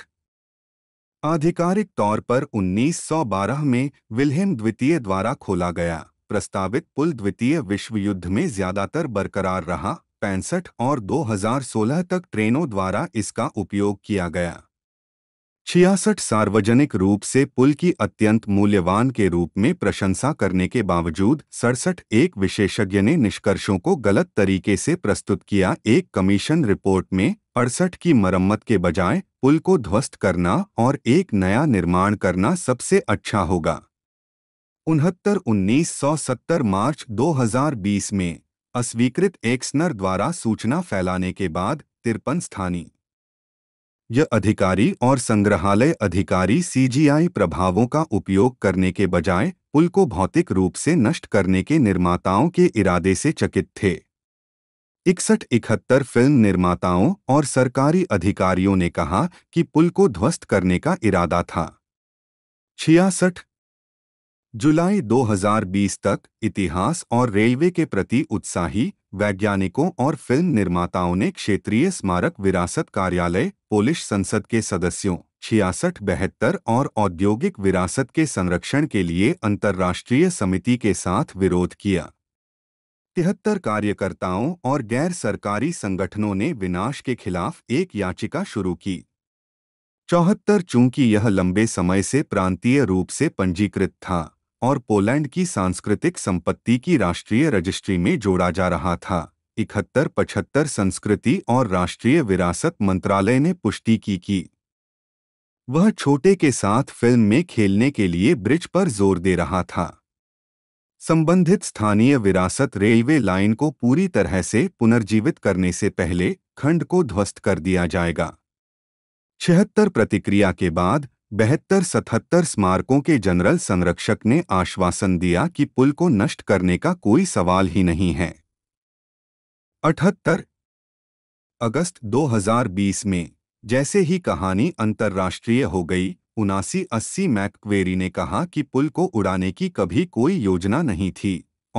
आधिकारिक तौर पर 1912 में विल्हेम द्वितीय द्वारा खोला गया प्रस्तावित पुल द्वितीय विश्व युद्ध में ज्यादातर बरकरार रहा पैंसठ और 2016 तक ट्रेनों द्वारा इसका उपयोग किया गया छियासठ सार्वजनिक रूप से पुल की अत्यंत मूल्यवान के रूप में प्रशंसा करने के बावजूद सड़सठ एक विशेषज्ञ ने निष्कर्षों को गलत तरीके से प्रस्तुत किया एक कमीशन रिपोर्ट में अड़सठ की मरम्मत के बजाय पुल को ध्वस्त करना और एक नया निर्माण करना सबसे अच्छा होगा उनहत्तर उन्नीस सौ सत्तर मार्च 2020 में अस्वीकृत एक्सनर द्वारा सूचना फैलाने के बाद तिरपन स्थानीय यह अधिकारी और संग्रहालय अधिकारी सीजीआई प्रभावों का उपयोग करने के बजाय पुल को भौतिक रूप से नष्ट करने के निर्माताओं के इरादे से चकित थे इकसठ इकहत्तर फिल्म निर्माताओं और सरकारी अधिकारियों ने कहा कि पुल को ध्वस्त करने का इरादा था छियासठ जुलाई 2020 तक इतिहास और रेलवे के प्रति उत्साही वैज्ञानिकों और फिल्म निर्माताओं ने क्षेत्रीय स्मारक विरासत कार्यालय पोलिश संसद के सदस्यों छियासठ बहत्तर और औद्योगिक विरासत के संरक्षण के लिए अंतर्राष्ट्रीय समिति के साथ विरोध किया तिहत्तर कार्यकर्ताओं और गैर सरकारी संगठनों ने विनाश के खिलाफ एक याचिका शुरू की चौहत्तर चूंकि यह लंबे समय से प्रांतीय रूप से पंजीकृत था और पोलैंड की सांस्कृतिक संपत्ति की राष्ट्रीय रजिस्ट्री में जोड़ा जा रहा था इकहत्तर पचहत्तर संस्कृति और राष्ट्रीय विरासत मंत्रालय ने पुष्टि की कि वह छोटे के साथ फिल्म में खेलने के लिए ब्रिज पर जोर दे रहा था संबंधित स्थानीय विरासत रेलवे लाइन को पूरी तरह से पुनर्जीवित करने से पहले खंड को ध्वस्त कर दिया जाएगा छिहत्तर प्रतिक्रिया के बाद बहत्तर सतहत्तर स्मारकों के जनरल संरक्षक ने आश्वासन दिया कि पुल को नष्ट करने का कोई सवाल ही नहीं है अठहत्तर अगस्त 2020 में जैसे ही कहानी अंतर्राष्ट्रीय हो गई उनासी अस्सी मैकवेरी ने कहा कि पुल को उड़ाने की कभी कोई योजना नहीं थी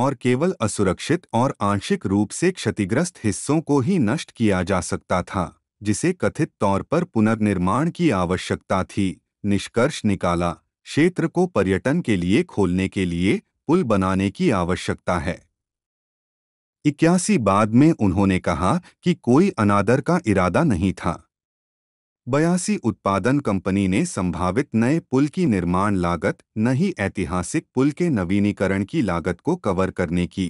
और केवल असुरक्षित और आंशिक रूप से क्षतिग्रस्त हिस्सों को ही नष्ट किया जा सकता था जिसे कथित तौर पर पुनर्निर्माण की आवश्यकता थी निष्कर्ष निकाला क्षेत्र को पर्यटन के लिए खोलने के लिए पुल बनाने की आवश्यकता है इक्यासी बाद में उन्होंने कहा कि कोई अनादर का इरादा नहीं था बयासी उत्पादन कंपनी ने संभावित नए पुल की निर्माण लागत न ही ऐतिहासिक पुल के नवीनीकरण की लागत को कवर करने की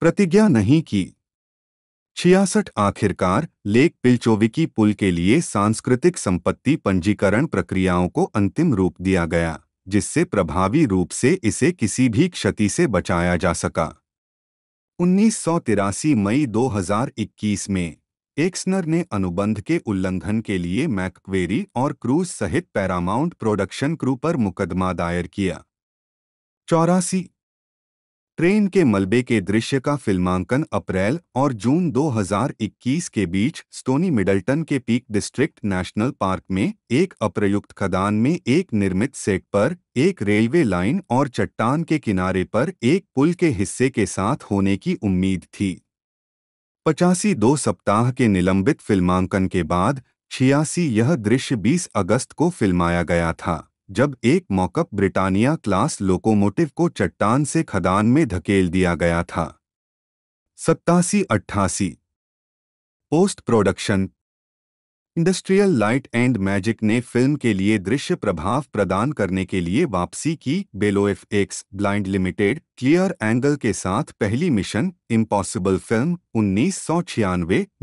प्रतिज्ञा नहीं की छियासठ आखिरकार लेक पिल्चोविकी पुल के लिए सांस्कृतिक संपत्ति पंजीकरण प्रक्रियाओं को अंतिम रूप दिया गया जिससे प्रभावी रूप से इसे किसी भी क्षति से बचाया जा सका उन्नीस मई 2021 में एक्सनर ने अनुबंध के उल्लंघन के लिए मैकक्वेरी और क्रूज सहित पैरामाउंट प्रोडक्शन क्रू पर मुकदमा दायर किया चौरासी ट्रेन के मलबे के दृश्य का फिल्मांकन अप्रैल और जून 2021 के बीच स्टोनी मिडल्टन के पीक डिस्ट्रिक्ट नेशनल पार्क में एक अप्रयुक्त खदान में एक निर्मित सेट पर एक रेलवे लाइन और चट्टान के किनारे पर एक पुल के हिस्से के साथ होने की उम्मीद थी पचासी दो सप्ताह के निलंबित फिल्मांकन के बाद छियासी यह दृश्य 20 अगस्त को फिल्माया गया था जब एक मौकअप ब्रिटानिया क्लास लोकोमोटिव को चट्टान से खदान में धकेल दिया गया था सत्तासी अट्ठासी post production Industrial Light and Magic ने फिल्म के लिए दृश्य प्रभाव प्रदान करने के लिए वापसी की बेलोएफ X blind limited clear angle के साथ पहली मिशन इम्पॉसिबल फिल्म उन्नीस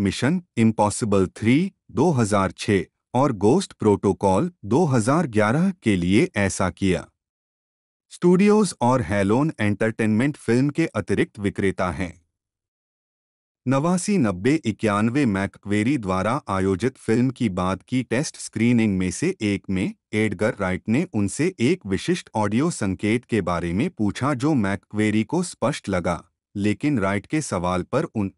मिशन इम्पॉसिबल थ्री 2006 और गोस्ट प्रोटोकॉल 2011 के लिए ऐसा किया स्टूडियोज और हेलोन एंटरटेनमेंट फिल्म के अतिरिक्त विक्रेता हैं नवासी नब्बे इक्यानवे मैकवेरी द्वारा आयोजित फिल्म की बात की टेस्ट स्क्रीनिंग में से एक में एडगर राइट ने उनसे एक विशिष्ट ऑडियो संकेत के बारे में पूछा जो मैकवेरी को स्पष्ट लगा लेकिन राइट के सवाल पर उन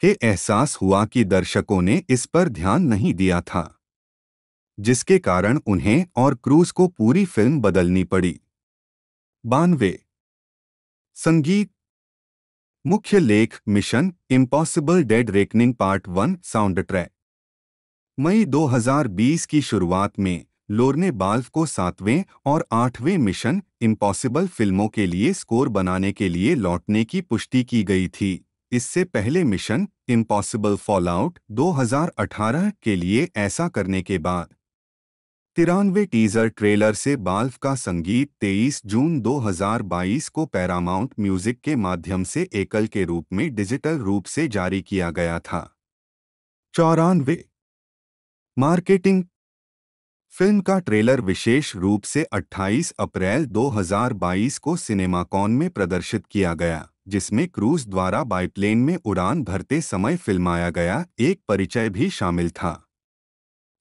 कि एहसास हुआ कि दर्शकों ने इस पर ध्यान नहीं दिया था जिसके कारण उन्हें और क्रूज को पूरी फिल्म बदलनी पड़ी बानवे संगीत मुख्य लेख Mission impossible dead reckoning part One sound track मई 2020 की शुरुआत में लोर ने बाल्फ को सातवें और आठवें मिशन इम्पॉसिबल फिल्मों के लिए स्कोर बनाने के लिए लौटने की पुष्टि की गई थी इससे पहले मिशन इम्पॉसिबल फॉलआउट 2018 के लिए ऐसा करने के बाद तिरानवे टीजर ट्रेलर से बाल्फ का संगीत 23 जून 2022 को पैरामाउंट म्यूजिक के माध्यम से एकल के रूप में डिजिटल रूप से जारी किया गया था चौरानवे मार्केटिंग फिल्म का ट्रेलर विशेष रूप से 28 अप्रैल 2022 को सिनेमाकॉन में प्रदर्शित किया गया जिसमें क्रूज द्वारा बाइप्लेन में उड़ान भरते समय फिल्माया गया एक परिचय भी शामिल था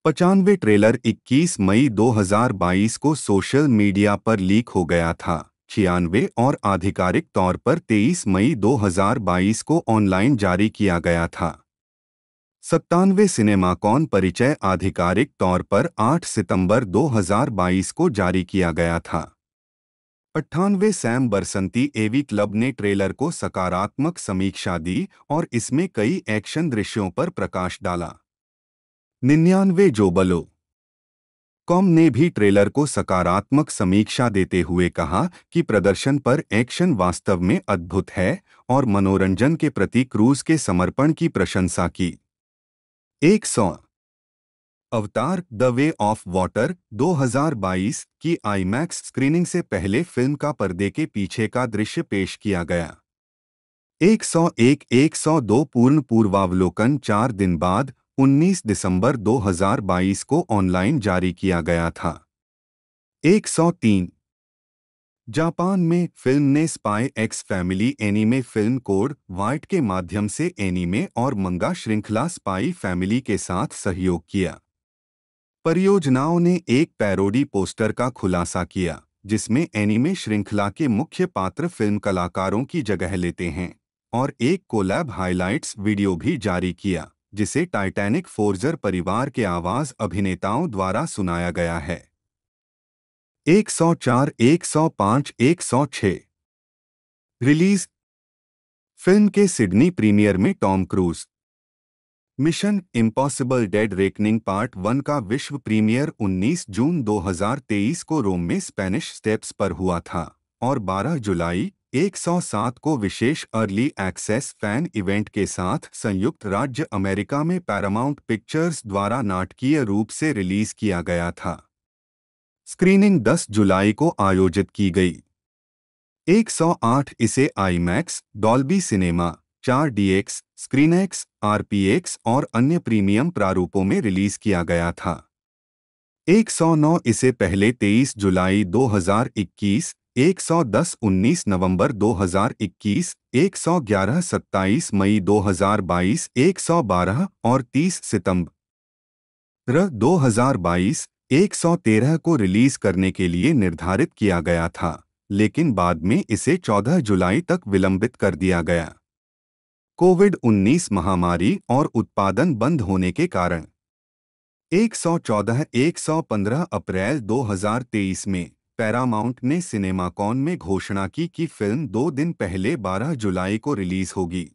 पचानवे ट्रेलर 21 मई 2022 को सोशल मीडिया पर लीक हो गया था छियानवे और आधिकारिक तौर पर 23 मई 2022 को ऑनलाइन जारी किया गया था सत्तानवे सिनेमा कौन परिचय आधिकारिक तौर पर 8 सितंबर 2022 को जारी किया गया था अट्ठानवे सैम बरसंती एवी क्लब ने ट्रेलर को सकारात्मक समीक्षा दी और इसमें कई एक्शन दृश्यों पर प्रकाश डाला निन्यानवे जोबलो कॉम ने भी ट्रेलर को सकारात्मक समीक्षा देते हुए कहा कि प्रदर्शन पर एक्शन वास्तव में अद्भुत है और मनोरंजन के प्रति क्रूज के समर्पण की प्रशंसा की एक सौ अवतार द वे ऑफ वाटर 2022 की आईमैक्स स्क्रीनिंग से पहले फिल्म का पर्दे के पीछे का दृश्य पेश किया गया 101 102 पूर्ण पूर्वावलोकन चार दिन बाद 19 दिसंबर 2022 को ऑनलाइन जारी किया गया था 103 जापान में फिल्म ने Spy X Family anime film Code White के माध्यम से एनीमे और मंगा श्रृंखला स्पाई फैमिली के साथ सहयोग किया परियोजनाओं ने एक पैरोडी पोस्टर का खुलासा किया जिसमें एनीमे श्रृंखला के मुख्य पात्र फिल्म कलाकारों की जगह लेते हैं और एक कोलैब हाइलाइट्स वीडियो भी जारी किया जिसे टाइटैनिक फोर्जर परिवार के आवाज अभिनेताओं द्वारा सुनाया गया है एक सौ चार एक सौ पांच एक सौ छः रिलीज फिल्म के सिडनी प्रीमियर में Tom Cruise Mission impossible dead reckoning part One का विश्व प्रीमियर 19 जून 2023 को रोम में स्पेनिश स्टेप्स पर हुआ था और 12 जुलाई 107 को विशेष अर्ली एक्सेस फैन इवेंट के साथ संयुक्त राज्य अमेरिका में पैरामाउंट पिक्चर्स द्वारा नाटकीय रूप से रिलीज किया गया था स्क्रीनिंग 10 जुलाई को आयोजित की गई 108 इसे आईमैक्स डॉल्बी सिनेमा चार डीएक्स स्क्रीनएक्स आरपीएक्स और अन्य प्रीमियम प्रारूपों में रिलीज किया गया था 109 इसे पहले 23 जुलाई 2021 110 19 नवंबर 2021 111 27 मई 2022 112 और 30 सितंबर 2022 113 को रिलीज करने के लिए निर्धारित किया गया था लेकिन बाद में इसे 14 जुलाई तक विलंबित कर दिया गया कोविड 19 महामारी और उत्पादन बंद होने के कारण 114-115 अप्रैल 2023 में पैरामाउंट ने सिनेमाकॉन में घोषणा की कि फिल्म दो दिन पहले 12 जुलाई को रिलीज होगी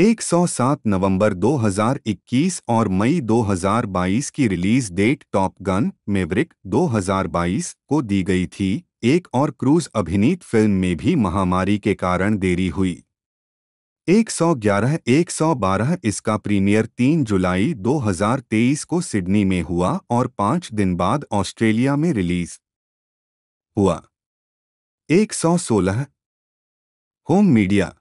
107 नवंबर 2021 और मई 2022 की release date Top Gun Maverick 2022 को दी गई थी एक और क्रूज अभिनीत फिल्म में भी महामारी के कारण देरी हुई 111 112 इसका प्रीमियर 3 जुलाई 2023 को सिडनी में हुआ और पांच दिन बाद ऑस्ट्रेलिया में रिलीज हुआ 116 home media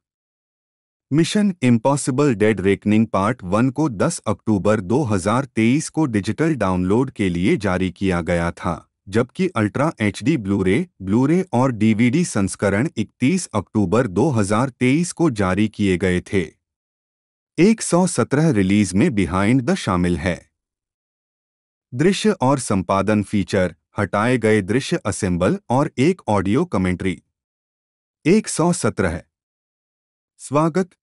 Mission impossible dead reckoning part One को 10 अक्टूबर 2023 को डिजिटल डाउनलोड के लिए जारी किया गया था जबकि ultra H D Blu-ray Blu-ray और डीवीडी संस्करण 31 अक्टूबर 2023 को जारी किए गए थे 117 रिलीज में बिहाइंड द शामिल है दृश्य और संपादन फीचर हटाए गए दृश्य असेंबल और एक ऑडियो कमेंट्री 117 स्वागत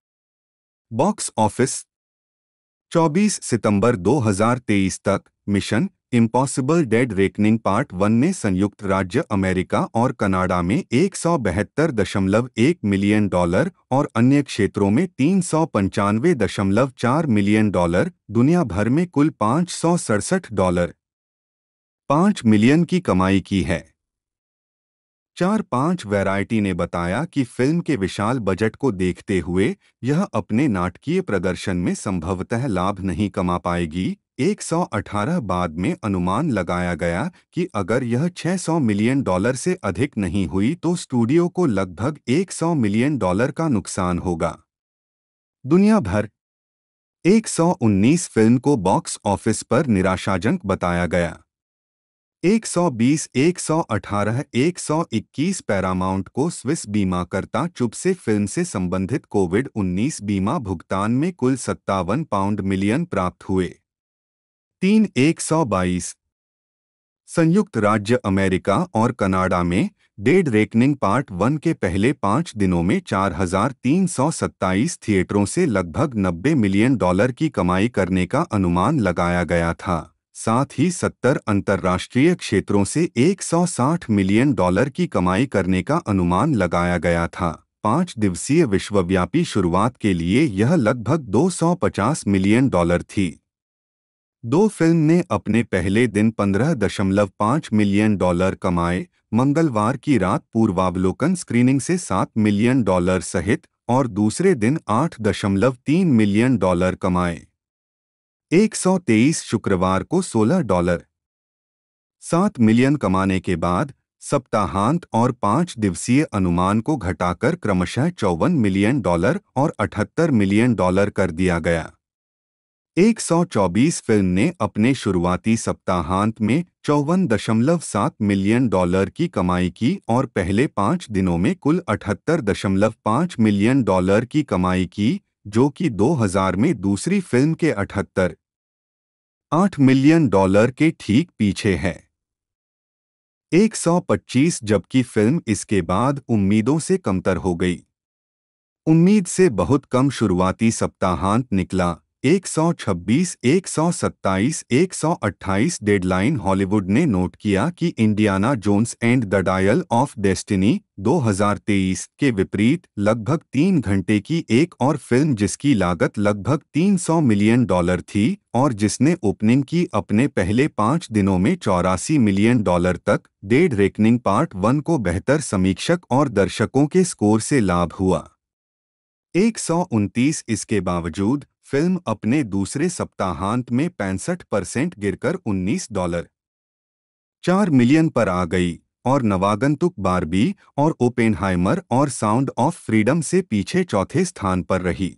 बॉक्स ऑफिस 24 सितंबर 2023 तक Mission impossible dead reckoning part One ने संयुक्त राज्य अमेरिका और कनाडा में एक मिलियन डॉलर और अन्य क्षेत्रों में तीन मिलियन डॉलर दुनिया भर में कुल पाँच डॉलर 5 मिलियन की कमाई की है चार पांच वैरायटी ने बताया कि फिल्म के विशाल बजट को देखते हुए यह अपने नाटकीय प्रदर्शन में संभवतः लाभ नहीं कमा पाएगी 118 बाद में अनुमान लगाया गया कि अगर यह 600 मिलियन डॉलर से अधिक नहीं हुई तो स्टूडियो को लगभग 100 मिलियन डॉलर का नुकसान होगा दुनिया भर 119 फिल्म को बॉक्स ऑफिस पर निराशाजनक बताया गया 120 118 121 पैरामाउंट को स्विस बीमाकर्ता चुप से फिल्म से संबंधित कोविड 19 बीमा भुगतान में कुल सत्तावन पाउंड मिलियन प्राप्त हुए तीन एक सौ बाईस संयुक्त राज्य अमेरिका और कनाडा में डेड रेकनिंग पार्ट वन के पहले पांच दिनों में 4,327 थिएटरों से लगभग 90 मिलियन डॉलर की कमाई करने का अनुमान लगाया गया था साथ ही 70 अंतर्राष्ट्रीय क्षेत्रों से 160 मिलियन डॉलर की कमाई करने का अनुमान लगाया गया था पाँच दिवसीय विश्वव्यापी शुरुआत के लिए यह लगभग 250 मिलियन डॉलर थी दो फिल्म ने अपने पहले दिन 15.5 मिलियन डॉलर कमाए मंगलवार की रात पूर्वावलोकन स्क्रीनिंग से 7 मिलियन डॉलर सहित और दूसरे दिन 8.3 मिलियन डॉलर कमाए 123 शुक्रवार को 16 डॉलर सात मिलियन कमाने के बाद सप्ताहांत और पांच दिवसीय अनुमान को घटाकर क्रमशः चौवन मिलियन डॉलर और 78 मिलियन डॉलर कर दिया गया 124 फिल्म ने अपने शुरुआती सप्ताहांत में चौवन दशमलव सात मिलियन डॉलर की कमाई की और पहले पांच दिनों में कुल अठहत्तर दशमलव पांच मिलियन डॉलर की कमाई की जो कि 2000 में दूसरी फिल्म के अठहत्तर 8 मिलियन डॉलर के ठीक पीछे है 125 जबकि फिल्म इसके बाद उम्मीदों से कमतर हो गई उम्मीद से बहुत कम शुरुआती सप्ताहांत निकला 126, 127, 128 डेडलाइन हॉलीवुड ने नोट किया कि Indiana Jones and the Dial of Destiny 2023 के विपरीत लगभग तीन घंटे की एक और फिल्म जिसकी लागत लगभग 300 मिलियन डॉलर थी और जिसने ओपनिंग की अपने पहले पाँच दिनों में चौरासी मिलियन डॉलर तक डेड रेकनिंग पार्ट वन को बेहतर समीक्षक और दर्शकों के स्कोर से लाभ हुआ एक इसके बावजूद फिल्म अपने दूसरे सप्ताहांत में पैंसठ परसेंट गिरकर 19 डॉलर चार मिलियन पर आ गई और नवागंतुक बारबी और ओपेनहाइमर और साउंड ऑफ फ्रीडम से पीछे चौथे स्थान पर रही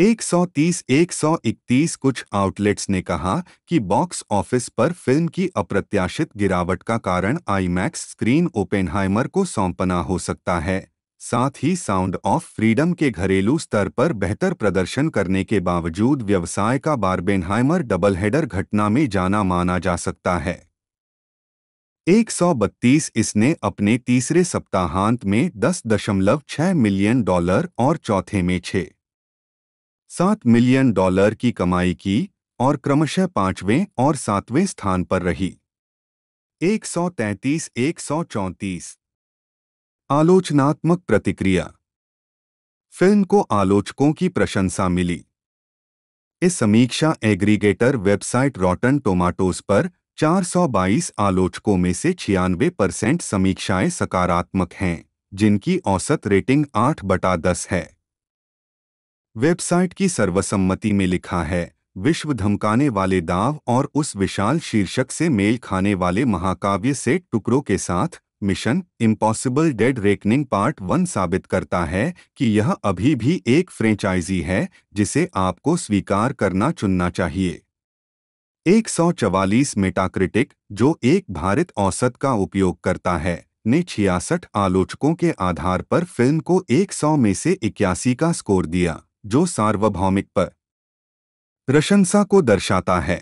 130-131 कुछ आउटलेट्स ने कहा कि बॉक्स ऑफिस पर फिल्म की अप्रत्याशित गिरावट का कारण आईमैक्स स्क्रीन ओपेनहाइमर को सौंपना हो सकता है साथ ही साउंड ऑफ फ्रीडम के घरेलू स्तर पर बेहतर प्रदर्शन करने के बावजूद व्यवसाय का बारबेनहाइमर डबल हेडर घटना में जाना माना जा सकता है 132 इसने अपने तीसरे सप्ताहांत में 10.6 मिलियन डॉलर और चौथे में छे सात मिलियन डॉलर की कमाई की और क्रमशः पांचवें और सातवें स्थान पर रही 133 134 आलोचनात्मक प्रतिक्रिया फिल्म को आलोचकों की प्रशंसा मिली इस समीक्षा एग्रीगेटर वेबसाइट रॉटन टोमाटोज पर 422 आलोचकों में से छियानवे परसेंट समीक्षाएं सकारात्मक हैं जिनकी औसत रेटिंग 8 बटा दस है वेबसाइट की सर्वसम्मति में लिखा है विश्व धमकाने वाले दाव और उस विशाल शीर्षक से मेल खाने वाले महाकाव्य से टुकड़ों के साथ Mission impossible dead reckoning part One साबित करता है कि यह अभी भी एक फ्रेंचाइजी है जिसे आपको स्वीकार करना चुनना चाहिए 144 मेटाक्रिटिक जो एक भारत औसत का उपयोग करता है ने छियासठ आलोचकों के आधार पर फिल्म को 100 में से इक्यासी का स्कोर दिया जो सार्वभौमिक पर प्रशंसा को दर्शाता है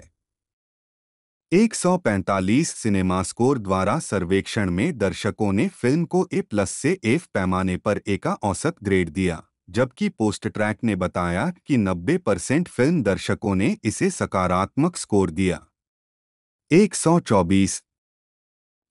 145 सिनेमा स्कोर द्वारा सर्वेक्षण में दर्शकों ने फिल्म को ए प्लस से एफ पैमाने पर ए का औसत ग्रेड दिया जबकि पोस्ट ट्रैक ने बताया कि 90 परसेंट फिल्म दर्शकों ने इसे सकारात्मक स्कोर दिया 124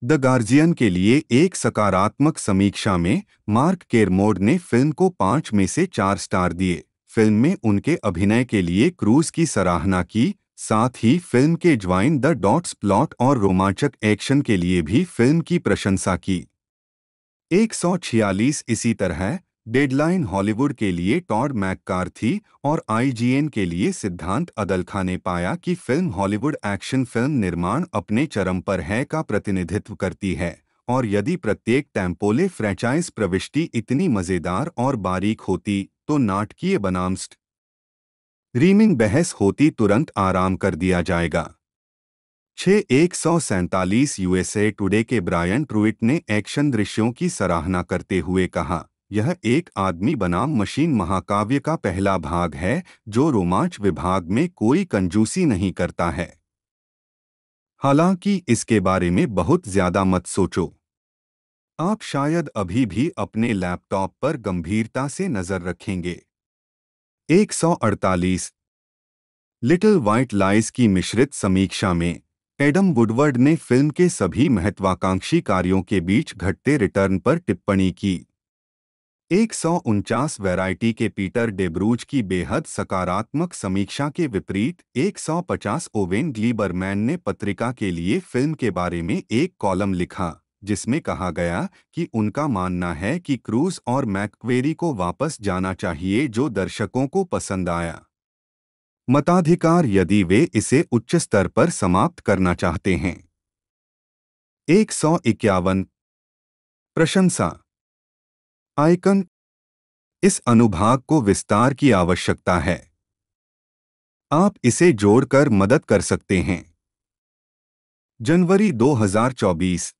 द गार्जियन के लिए एक सकारात्मक समीक्षा में मार्क केरमोड ने फिल्म को पांच में से चार स्टार दिए फिल्म में उनके अभिनय के लिए क्रूज की सराहना की साथ ही फिल्म के ज्वाइन द डॉट्स प्लॉट और रोमांचक एक्शन के लिए भी फिल्म की प्रशंसा की 146 इसी तरह डेडलाइन हॉलीवुड के लिए टॉड मैककार थी और आईजीएन के लिए सिद्धांत अदलखा ने पाया कि फिल्म हॉलीवुड एक्शन फिल्म निर्माण अपने चरम पर है का प्रतिनिधित्व करती है और यदि प्रत्येक टैम्पोले फ्रेंचाइज प्रविष्टि इतनी मज़ेदार और बारीक होती तो नाटकीय बनामस्ट रीमिंग बहस होती तुरंत आराम कर दिया जाएगा छः एक सौ सैंतालीस यूएसए टुडे के ब्रायन ट्रुइट ने एक्शन दृश्यों की सराहना करते हुए कहा यह एक आदमी बनाम मशीन महाकाव्य का पहला भाग है जो रोमांच विभाग में कोई कंजूसी नहीं करता है हालांकि इसके बारे में बहुत ज्यादा मत सोचो आप शायद अभी भी अपने लैपटॉप पर गंभीरता से नज़र रखेंगे 148 लिटिल व्हाइट लाइज की मिश्रित समीक्षा में एडम वुडवर्ड ने फिल्म के सभी महत्वाकांक्षी कार्यों के बीच घटते रिटर्न पर टिप्पणी की एक सौ उनचास वैरायटी के पीटर डेब्रूज की बेहद सकारात्मक समीक्षा के विपरीत 150 ओवेन ग्लीबरमैन ने पत्रिका के लिए फिल्म के बारे में एक कॉलम लिखा जिसमें कहा गया कि उनका मानना है कि क्रूज और मैकवेरी को वापस जाना चाहिए जो दर्शकों को पसंद आया मताधिकार यदि वे इसे उच्च स्तर पर समाप्त करना चाहते हैं एक सौ इक्यावन प्रशंसा आइकन इस अनुभाग को विस्तार की आवश्यकता है आप इसे जोड़कर मदद कर सकते हैं जनवरी 2024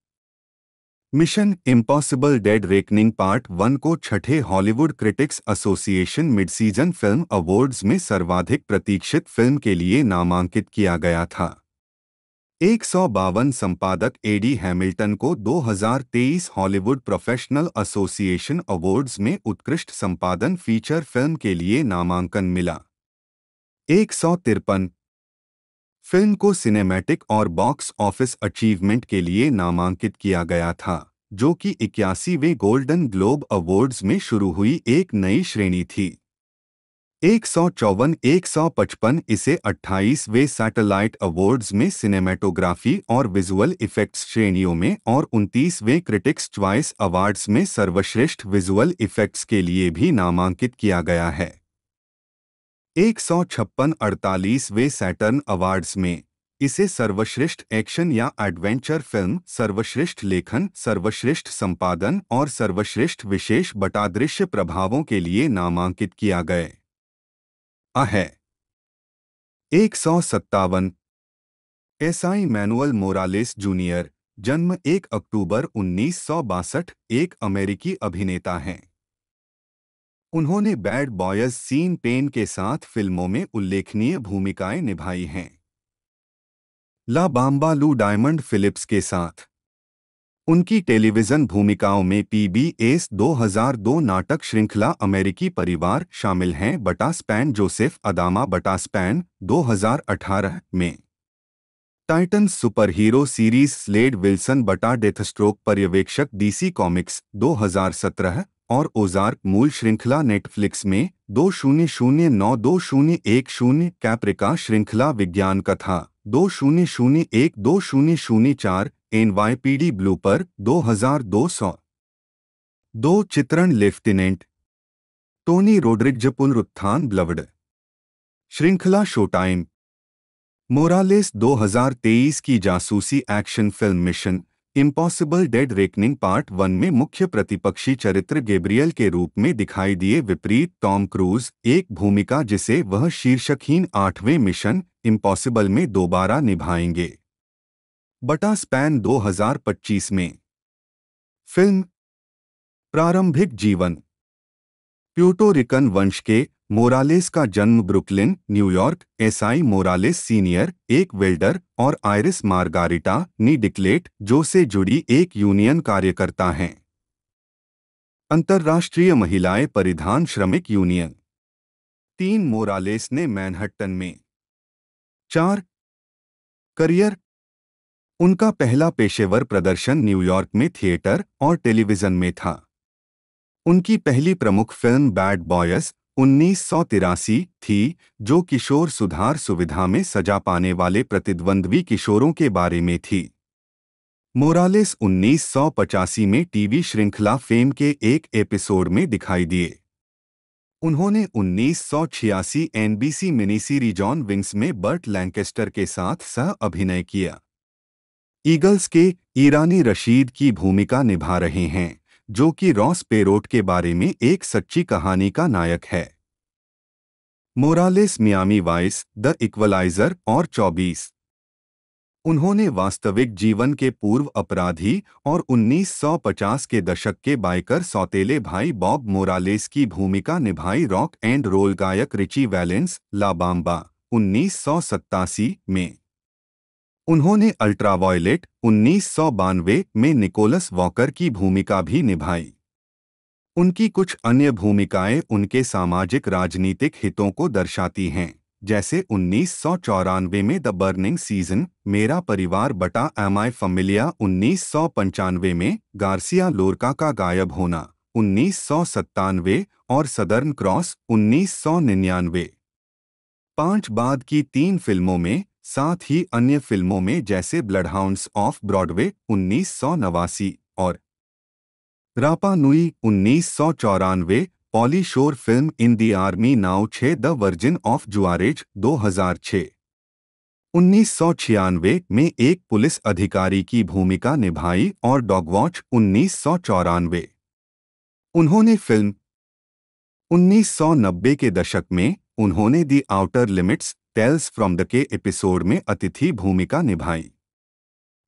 Mission impossible dead reckoning part One को छठे Hollywood Critics Association mid season film awards में सर्वाधिक प्रतीक्षित फिल्म के लिए नामांकित किया गया था एक संपादक एडी हैमिल्टन को 2023 हॉलीवुड प्रोफेशनल एसोसिएशन अवार्ड्स में उत्कृष्ट संपादन फीचर फिल्म के लिए नामांकन मिला एक फिल्म को सिनेमैटिक और बॉक्स ऑफिस अचीवमेंट के लिए नामांकित किया गया था जो कि इक्यासीवें गोल्डन ग्लोब अवार्ड्स में शुरू हुई एक नई श्रेणी थी एक सौ चौवन एक सौ पचपन इसे अट्ठाईसवें सैटेलाइट अवार्ड्स में सिनेमेटोग्राफी और विजुअल इफेक्ट्स श्रेणियों में और उनतीसवें क्रिटिक्स च्वाइस अवार्ड्स में सर्वश्रेष्ठ विजुअल इफेक्ट्स के लिए भी नामांकित किया गया है एक सौ छप्पन वे सैटर्न अवार्ड्स में इसे सर्वश्रेष्ठ एक्शन या एडवेंचर फिल्म सर्वश्रेष्ठ लेखन सर्वश्रेष्ठ संपादन और सर्वश्रेष्ठ विशेष बटादृश्य प्रभावों के लिए नामांकित किया गए अ एक सौ सत्तावन एसआई मैनुअल मोरालेस जूनियर जन्म 1 अक्टूबर उन्नीस एक अमेरिकी अभिनेता हैं उन्होंने बैड बॉयज सीन पेन के साथ फिल्मों में उल्लेखनीय भूमिकाएं निभाई हैं ला बाम्बा लू डायमंड फिलिप्स के साथ उनकी टेलीविजन भूमिकाओं में पीबीएस 2002 नाटक श्रृंखला अमेरिकी परिवार शामिल हैं बटा स्पैन जोसेफ अदामा बटा स्पैन 2018 में Titan super hero series Slade Wilson बटा डेथस्ट्रोक पर्यवेक्षक डीसी कॉमिक्स 2017 और ओजार्क मूल श्रृंखला नेटफ्लिक्स में दो शून्य शून्य नौ दो शून्य एक शून्य कैप्रिका श्रृंखला विज्ञान कथा दो शून्य शून्य एक दो शून्य शून्य चार N Y P D Blue पर दो हजार दो सौ दो चित्रण लेफ्टिनेंट टोनी रोड्रिग्ज पुनरुत्थान ब्लवड श्रृंखला शोटाइम मोरालेस 2023 की जासूसी action film Mission impossible dead reckoning part One में मुख्य प्रतिपक्षी चरित्र गेब्रियल के रूप में दिखाई दिए विपरीत टॉम क्रूज एक भूमिका जिसे वह शीर्षकहीन आठवें मिशन इम्पॉसिबल में दोबारा निभाएंगे बटा स्पैन 2025 में फिल्म प्रारंभिक जीवन प्यूटोरिकन वंश के मोरालेस का जन्म Brooklyn New York SI Morales senior एक वेल्डर और आयरिस मार्गारिटा नी डिक्लेट जो से जुड़ी एक यूनियन कार्यकर्ता हैं अंतर्राष्ट्रीय महिलाएं परिधान श्रमिक यूनियन तीन मोरालेस ने मैनहट्टन में चार करियर उनका पहला पेशेवर प्रदर्शन न्यूयॉर्क में थिएटर और टेलीविज़न में था उनकी पहली प्रमुख फिल्म बैड बॉयस उन्नीस थी जो किशोर सुधार सुविधा में सजा पाने वाले प्रतिद्वंद्वी किशोरों के बारे में थी मोरालेस उन्नीस में टीवी श्रृंखला फेम के एक एपिसोड में दिखाई दिए उन्होंने 1986 एनबीसी मिनीसी जॉन विंग्स में बर्ट लैंकेस्टर के साथ सह अभिनय किया ईगल्स के ईरानी रशीद की भूमिका निभा रहे हैं जो कि रॉस पेरोट के बारे में एक सच्ची कहानी का नायक है Morales Miami Vice the Equalizer और 24 उन्होंने वास्तविक जीवन के पूर्व अपराधी और 1950 के दशक के बाइकर सौतेले भाई बॉब मोरालेस की भूमिका निभाई रॉक एंड रोल गायक रिची वैलेंस लाबाम्बा उन्नीस में उन्होंने अल्ट्रावायलेट उन्नीस में निकोलस वॉकर की भूमिका भी निभाई उनकी कुछ अन्य भूमिकाएं उनके सामाजिक राजनीतिक हितों को दर्शाती हैं जैसे उन्नीस में द बर्निंग सीजन मेरा परिवार बटा एम आई फमिलिया उन्नीस में गार्सिया लोरका का गायब होना उन्नीस और सदर्न क्रॉस उन्नीस पांच बाद की तीन फिल्मों में साथ ही अन्य फिल्मों में जैसे ब्लडहाउंड्स ऑफ ब्रॉडवे उन्नीस और रापा नुई उन्नीस Pauly Shore film In the Army Now छे द वर्जिन ऑफ जुआरेज 2006 1996 में एक पुलिस अधिकारी की भूमिका निभाई और डॉगवॉच उन्नीस उन्होंने फिल्म 1990 के दशक में उन्होंने the Outer Limits Tales from the के एपिसोड में अतिथि भूमिका निभाई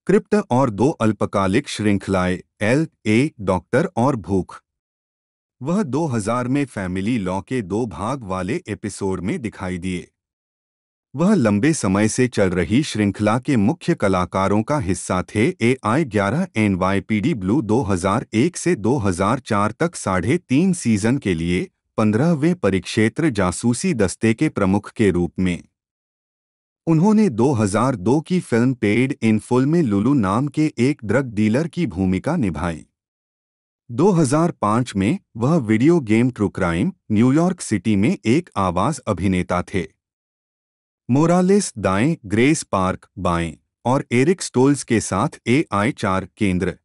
क्रिप्ट और दो अल्पकालिक श्रृंखलाएं एल ए डॉक्टर और भूख वह 2000 में फैमिली लॉ के दो भाग वाले एपिसोड में दिखाई दिए वह लंबे समय से चल रही श्रृंखला के मुख्य कलाकारों का हिस्सा थे ए आई ग्यारह N Y P D Blue दो से 2004 तक साढ़े तीन सीजन के लिए पंद्रहवें परिक्षेत्र जासूसी दस्ते के प्रमुख के रूप में उन्होंने 2002 की फिल्म पेड इन फुल में लुलू नाम के एक ड्रग डीलर की भूमिका निभाई 2005 में वह video game true crime New York city में एक आवाज अभिनेता थे मोरालेस दाएं ग्रेस पार्क बाएं और एरिक स्टोल्स के साथ ए आई चार केंद्र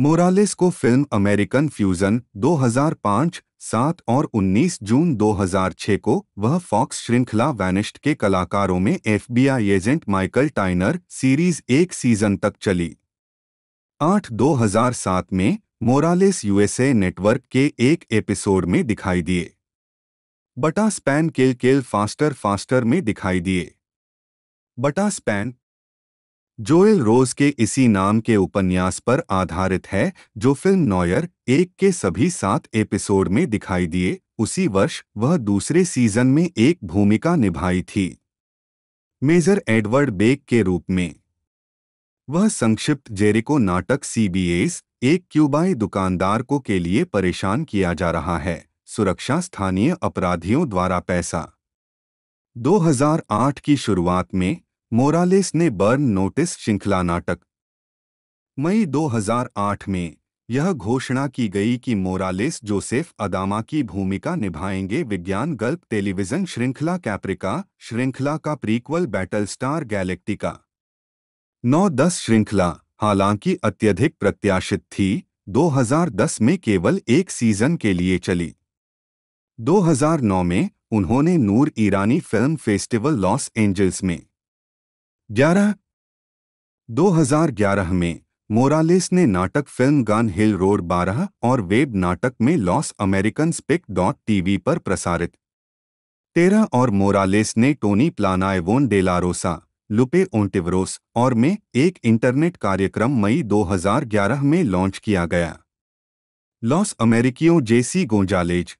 मोरालेस को फिल्म अमेरिकन फ्यूजन 2005 सात और 19 जून 2006 को वह फॉक्स श्रृंखला वैनिस्ट के कलाकारों में FBI agent Michael Tyner series एक सीजन तक चली आठ 2007 में मोरालेस यूएसए नेटवर्क के एक एपिसोड में दिखाई दिए बटा स्पैन केल केल फास्टर फास्टर में दिखाई दिए बटा स्पैन जोएल रोज के इसी नाम के उपन्यास पर आधारित है जो फिल्म नॉयर एक के सभी सात एपिसोड में दिखाई दिए उसी वर्ष वह दूसरे सीजन में एक भूमिका निभाई थी मेजर एडवर्ड बेक के रूप में वह संक्षिप्त जेरिको नाटक सीबीएस एक क्यूबाई दुकानदार को के लिए परेशान किया जा रहा है सुरक्षा स्थानीय अपराधियों द्वारा पैसा 2008 की शुरुआत में मोरालेस ने बर्न नोटिस श्रृंखला नाटक मई 2008 में यह घोषणा की गई कि मोरालेस जोसेफ अदामा की भूमिका निभाएंगे विज्ञान गल्प टेलीविजन श्रृंखला कैप्रिका श्रृंखला का प्रीक्वल बैटल स्टार गैलेक्टिका नौ दस श्रृंखला हालांकि अत्यधिक प्रत्याशित थी 2010 में केवल एक सीजन के लिए चली 2009 में उन्होंने नूर ईरानी फिल्म फेस्टिवल लॉस एंजल्स में ग्यारह 2011 में मोरालेस ने नाटक फिल्म गान हिल रोड बारह और वेब नाटक में Los American spic dot TV पर प्रसारित तेरह और मोरालेस ने टोनी प्लानाएवोन डेलारोसा लुपे ओंटिवरोस और में एक इंटरनेट कार्यक्रम मई 2011 में लॉन्च किया गया लॉस अमेरिकियों जेसी गोंजालेज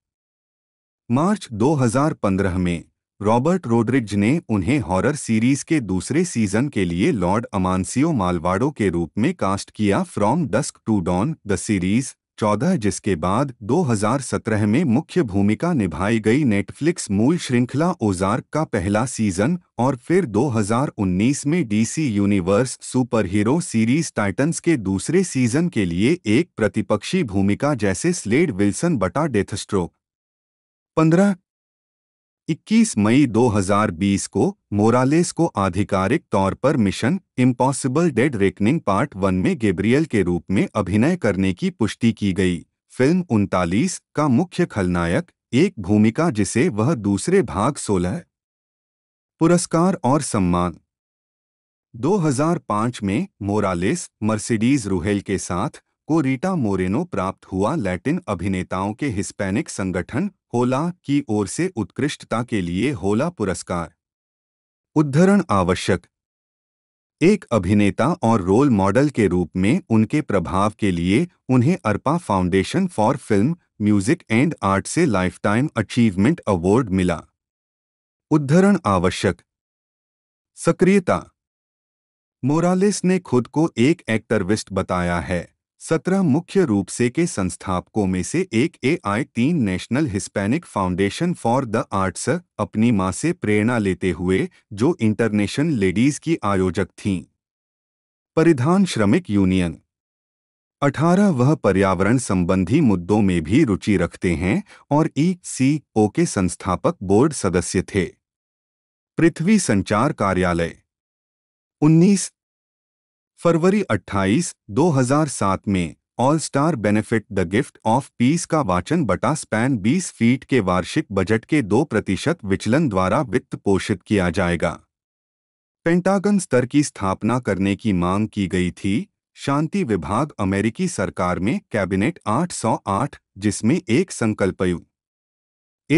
मार्च 2015 में रॉबर्ट रोड्रिज ने उन्हें हॉरर सीरीज के दूसरे सीजन के लिए लॉर्ड अमानसियो मालवाड़ो के रूप में कास्ट किया From Dusk to Dawn the series 14 जिसके बाद 2017 में मुख्य भूमिका निभाई गई नेटफ्लिक्स मूल श्रृंखला ओजार्क का पहला सीजन और फिर 2019 में DC Universe super hero series Titans के दूसरे सीजन के लिए एक प्रतिपक्षी भूमिका जैसे स्लेड विल्सन बटा डेथस्ट्रो 15 21 मई 2020 को मोरालेस को आधिकारिक तौर पर Mission impossible dead reckoning part One में गेब्रियल के रूप में अभिनय करने की पुष्टि की गई फिल्म उनतालीस का मुख्य खलनायक एक भूमिका जिसे वह दूसरे भाग सोलह पुरस्कार और सम्मान 2005 में मोरालेस मर्सिडीज रूहेल के साथ को रीटा मोरेनो प्राप्त हुआ लैटिन अभिनेताओं के हिस्पैनिक संगठन होला की ओर से उत्कृष्टता के लिए होला पुरस्कार उद्धरण आवश्यक एक अभिनेता और रोल मॉडल के रूप में उनके प्रभाव के लिए उन्हें ARPA Foundation for Film Music and Art से लाइफटाइम अचीवमेंट अवार्ड मिला उद्धरण आवश्यक सक्रियता मोरालिस ने खुद को एक एक्टरविस्ट बताया है सत्रह मुख्य रूप से के संस्थापकों में से एक ए आई तीन National Hispanic Foundation for the Arts अपनी मां से प्रेरणा लेते हुए जो इंटरनेशनल लेडीज की आयोजक थीं परिधान श्रमिक यूनियन अठारह वह पर्यावरण संबंधी मुद्दों में भी रुचि रखते हैं और ई सी ओ के संस्थापक बोर्ड सदस्य थे पृथ्वी संचार कार्यालय उन्नीस फरवरी 28, 2007 में all star benefit the Gift of Peace का वाचन बटा स्पैन 20 फीट के वार्षिक बजट के दो प्रतिशत विचलन द्वारा वित्त पोषित किया जाएगा पेंटागन स्तर की स्थापना करने की मांग की गई थी शांति विभाग अमेरिकी सरकार में कैबिनेट 808 जिसमें एक संकल्पयु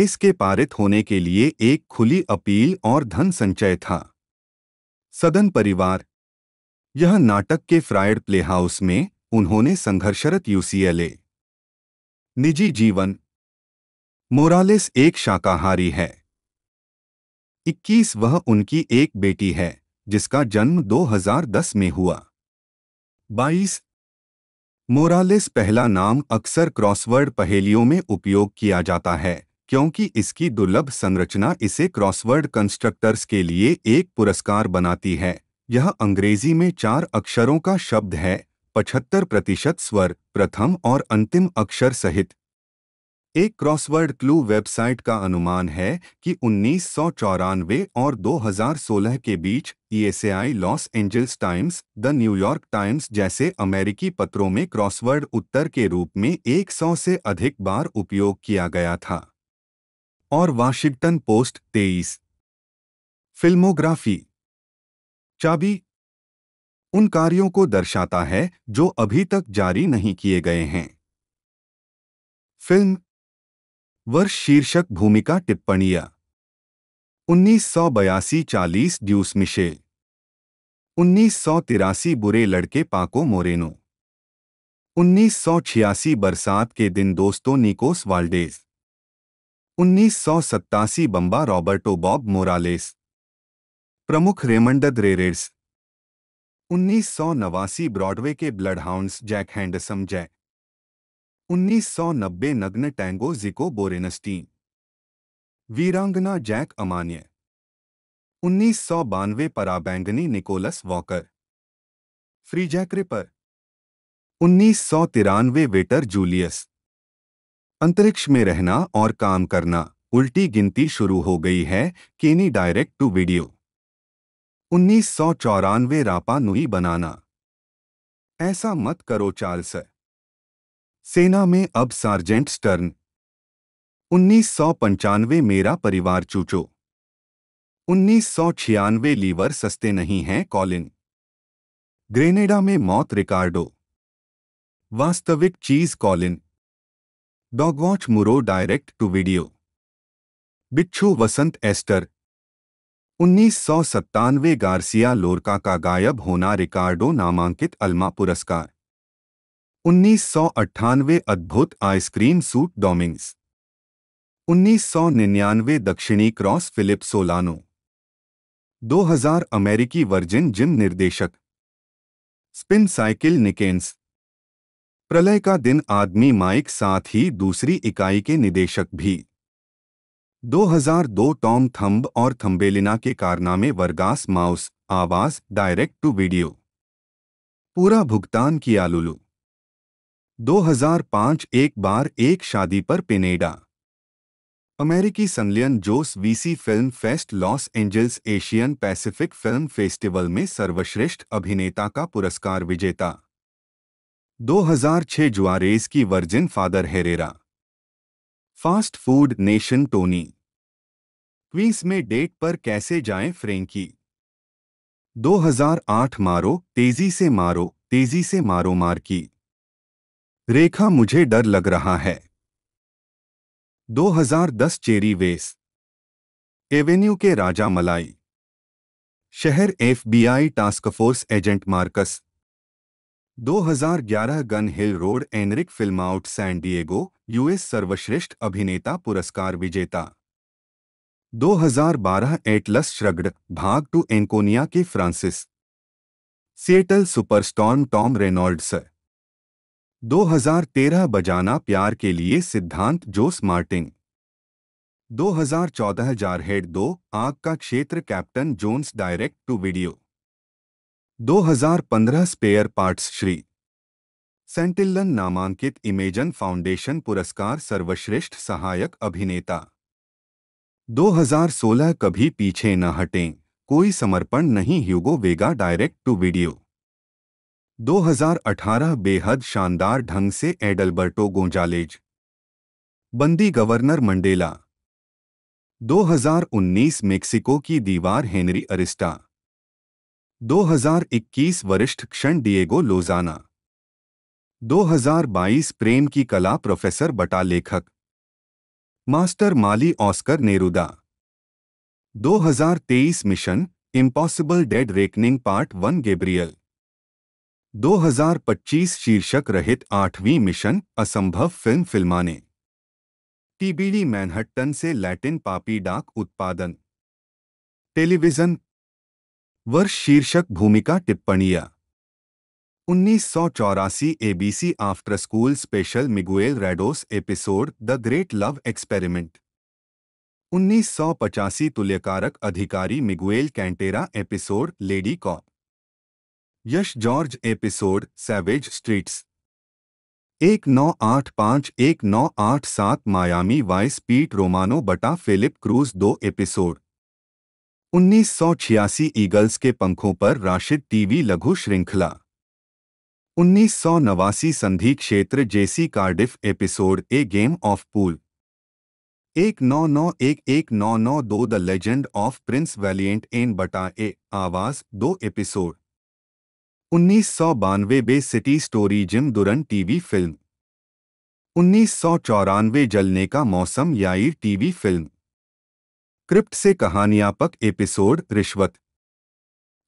एस के पारित होने के लिए एक खुली अपील और धन संचय था सदन परिवार यह नाटक के फ्रायड प्लेहाउस में उन्होंने संघर्षरत यूसीएलए निजी जीवन मोरालेस एक शाकाहारी है 21 वह उनकी एक बेटी है जिसका जन्म 2010 में हुआ 22 मोरालेस पहला नाम अक्सर क्रॉसवर्ड पहेलियों में उपयोग किया जाता है क्योंकि इसकी दुर्लभ संरचना इसे क्रॉसवर्ड कंस्ट्रक्टर्स के लिए एक पुरस्कार बनाती है यह अंग्रेजी में चार अक्षरों का शब्द है पचहत्तर प्रतिशत स्वर प्रथम और अंतिम अक्षर सहित एक क्रॉसवर्ड क्लू वेबसाइट का अनुमान है कि उन्नीस और 2016 के बीच ईएसएआई Los Angeles Times the New York Times जैसे अमेरिकी पत्रों में क्रॉसवर्ड उत्तर के रूप में 100 से अधिक बार उपयोग किया गया था और वाशिंगटन पोस्ट 23 फिल्मोग्राफी चाबी उन कार्यों को दर्शाता है जो अभी तक जारी नहीं किए गए हैं फिल्म वर्ष शीर्षक भूमिका टिप्पणियां उन्नीस सौ बयासी चालीस ड्यूस मिशेल उन्नीस सौ तिरासी बुरे लड़के पाको मोरेनो उन्नीस सौ छियासी बरसात के दिन दोस्तों निकोस वाल्डेस उन्नीस सौ सत्तासी बम्बा रॉबर्टो बॉब मोरालेस प्रमुख रेमंड रेरेड्स उन्नीस सौ नवासी ब्रॉडवे के ब्लडहाउंड्स जैक हैंडसम उन्नीस सौ नब्बे नग्न टैंगो जिको बोरेनस्टीन वीरांगना जैक अमान्य उन्नीस सौ बानवे पराबैंगनी निकोलस वॉकर जैक रिपर उन्नीस सौ तिरानवे वेटर जूलियस अंतरिक्ष में रहना और काम करना उल्टी गिनती शुरू हो गई है केनी डायरेक्ट टू वीडियो उन्नीस सौ चौरानवे रापा नुई बनाना ऐसा मत करो चार्ल्स सेना में अब सार्जेंट स्टर्न उन्नीस सौ पंचानवे मेरा परिवार चूचो उन्नीस सौ छियानवे लीवर सस्ते नहीं हैं कॉलिन ग्रेनेडा में मौत रिकार्डो वास्तविक चीज Colin Dogwatch Muro direct to video बिच्छू वसंत एस्टर उन्नीस गार्सिया लोरका का गायब होना रिकार्डो नामांकित अल्मा पुरस्कार उन्नीस अद्भुत आइसक्रीम सूट डोमिंग्स 1999 दक्षिणी क्रॉस फिलिप सोलानो 2000 अमेरिकी वर्जिन जिम निर्देशक स्पिन साइकिल निकेन्स प्रलय का दिन आदमी माइक साथ ही दूसरी इकाई के निदेशक भी 2002 टॉम थंब और थम्बेलिना के कारनामे वर्गास माउस आवाज डायरेक्ट टू वीडियो पूरा भुगतान किया लुलू 2005 एक बार एक शादी पर पिनेडा अमेरिकी संलयन Jose VC film fest Los Angeles Asian Pacific film festival में सर्वश्रेष्ठ अभिनेता का पुरस्कार विजेता 2006 जुआरेज की Virgin father Herrera fast food nation Tony Queens में डेट पर कैसे जाएं फ्रेंकी 2008 मारो तेजी से मारो तेजी से मारो मार की रेखा मुझे डर लग रहा है 2010 चेरी वेस एवेन्यू के राजा मलाई शहर FBI task force agent Marcus 2011 Gun Hill Road Enrique film out San Diego US सर्वश्रेष्ठ अभिनेता पुरस्कार विजेता 2012 एटलस श्रग्ड भाग टू एंकोनिया के Francis Seattle Superstorm Tom Reynolds 2013 बजाना प्यार के लिए सिद्धांत जोस मार्टिन 2014 जारहेड दो आग का क्षेत्र captain Jones direct to video 2015 spare parts Shri Santillan नामांकित इमेजन फाउंडेशन पुरस्कार सर्वश्रेष्ठ सहायक अभिनेता 2016 कभी पीछे न हटें कोई समर्पण नहीं Hugo Vega direct to video 2018 बेहद शानदार ढंग से एडल्बर्टो गोंजालेज बंदी गवर्नर मंडेला 2019 मेक्सिको की दीवार हेनरी अरिस्टा 2021 वरिष्ठ क्षण डिएगो लोजाना 2022 प्रेम की कला प्रोफेसर बटा लेखक मास्टर माली Oscar Neruda 2023 mission impossible dead reckoning part one Gabriel 2025 शीर्षक रहित आठवीं मिशन असंभव फिल्म फिल्माने टीबीडी मैनहट्टन से लैटिन पापी डाक उत्पादन टेलीविजन वर्ष शीर्षक भूमिका टिप्पणियां उन्नीस सौ चौरासी ABC after school special Miguel Redos episode the great love experiment उन्नीस सौ पचासी तुल्यकारक अधिकारी Miguel Cantera episode lady cop यश जॉर्ज एपिसोड सैवेज स्ट्रीट्स एक नौ आठ पाँच एक नौ आठ सात मायामी वाइस पीट रोमानो बटा फिलिप क्रूज दो एपिसोड उन्नीस ईगल्स के पंखों पर राशिद टीवी लघु श्रृंखला उन्नीस सौ नवासी संधि क्षेत्र Jesse Cardiff episode a game of pool एक नौ नौ एक एक नौ नौ दो the legend of Prince Valiant N बटा ए आवाज दो एपिसोड उन्नीस सौ बानवे Bay City Story Jim Duran TV film उन्नीस सौ चौरानवे जलने का मौसम याईर टीवी फिल्म क्रिप्ट से कहानियापक एपिसोड रिश्वत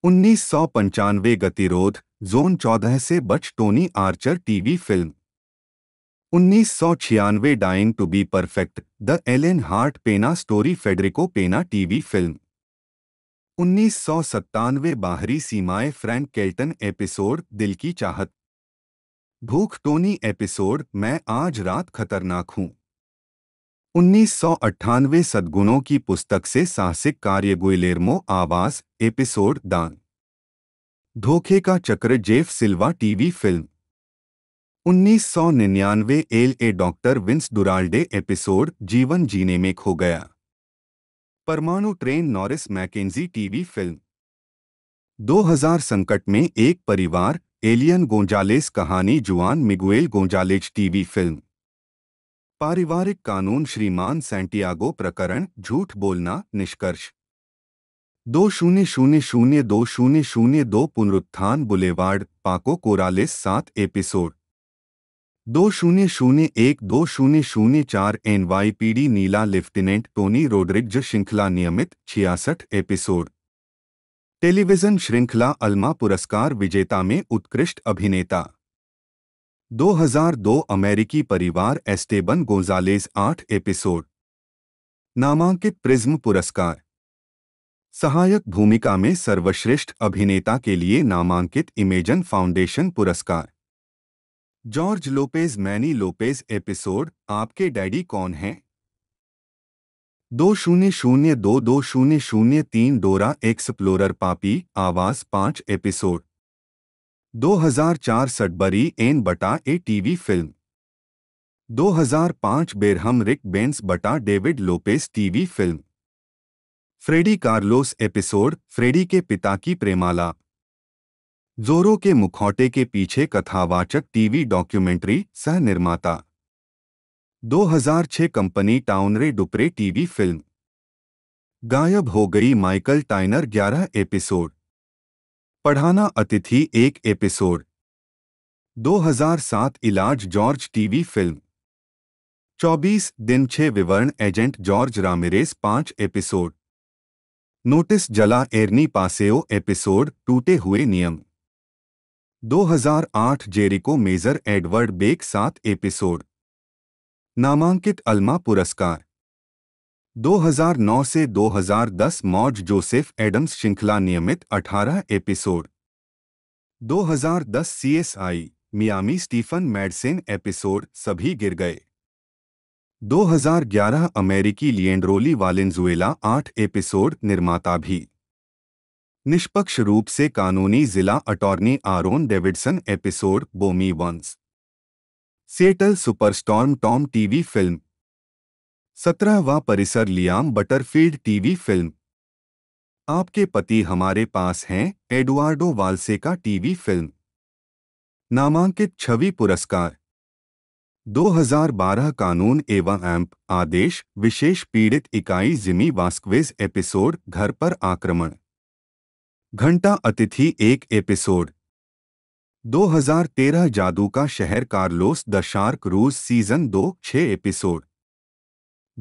उन्नीस सौ पंचानवे गतिरोध जोन चौदह से बच टोनी आर्चर टीवी फिल्म उन्नीस सौ छियानवे dying to be perfect the Ellen Hart Pena story Federico Pena TV film उन्नीस सौ सत्तानवे बाहरी सीमाएं फ्रैंक केल्टन एपिसोड दिल की चाहत भूख टोनी एपिसोड मैं आज रात खतरनाक हूं उन्नीस सद्गुणों की पुस्तक से साहसिक कार्य गुइलेरमो आवास एपिसोड दान धोखे का चक्र Jeff Silva TV film 1999 L A doctor Vince Duralde episode जीवन जीने में खो गया परमाणु train Norris McKenzie TV film 2000 संकट में एक परिवार एलियन गोंजालेस कहानी जुआन मिगुएल गोंजालेज टीवी फिल्म पारिवारिक कानून श्रीमान सेंटियागो प्रकरण झूठ बोलना निष्कर्ष दो शून्य शून्य शून्य दो शून्य शून्य दो पुनरुत्थान बुलेवार्ड पाको कोरालिस सात एपिसोड दो शून्य शून्य एक दो शून्य शून्य चार एन नीला लेफ्टिनेंट टोनी रोड्रिग्ज श्रृंखला नियमित छियासठ एपिसोड टेलीविजन श्रृंखला अल्मा पुरस्कार विजेता में उत्कृष्ट अभिनेता 2002 अमेरिकी परिवार एस्टेबन गोंजालेस आठ एपिसोड नामांकित प्रिज्म पुरस्कार सहायक भूमिका में सर्वश्रेष्ठ अभिनेता के लिए नामांकित इमेजन फाउंडेशन पुरस्कार George Lopez Manny Lopez episode आपके डैडी कौन हैं दो शून्य शून्य दो दो शून्य शून्य तीन डोरा एक्सप्लोरर पापी आवाज पांच एपिसोड 2004 सडबरी एन बटा ए टीवी फिल्म 2005 बेरहम रिक बेंस बटा David Lopes TV film Freddy Carlos episode Freddy के पिता की प्रेमाला जोरो के मुखौटे के पीछे कथावाचक टीवी डॉक्यूमेंट्री सह निर्माता 2006 कंपनी टाउनरे डुपरे टीवी फिल्म गायब हो गई माइकल टाइनर 11 एपिसोड पढ़ाना अतिथि एक एपिसोड 2007 इलाज जॉर्ज टीवी फिल्म 24 दिन छह विवरण एजेंट जॉर्ज रामिरेस पांच एपिसोड नोटिस जला एरनी पासेओ एपिसोड टूटे हुए नियम 2008 जेरिको मेजर एडवर्ड बेक सात एपिसोड नामांकित अल्मा पुरस्कार 2009 से 2010 मॉज जोसेफ एडम्स श्रृंखला नियमित 18 episode 2010 CSI Miami Stephen Medicine episode सभी गिर गए 2011 अमेरिकी लियंड्रोली वालेंजुएला 8 एपिसोड निर्माता भी निष्पक्ष रूप से कानूनी जिला अटॉर्नी आरोन डेविडसन एपिसोड बोमी वंस Seattle superstorm Tom TV film सत्रहवा परिसर लियाम बटरफील्ड टीवी फिल्म आपके पति हमारे पास हैं एडुआर्डो वाल्से का टीवी फिल्म नामांकित छवि पुरस्कार 2012 कानून एवं एम्प आदेश विशेष पीड़ित इकाई जिमी वास्कवेज एपिसोड घर पर आक्रमण घंटा अतिथि एक एपिसोड 2013 जादू का शहर कार्लोस द शार्क रूज सीजन दो छः एपिसोड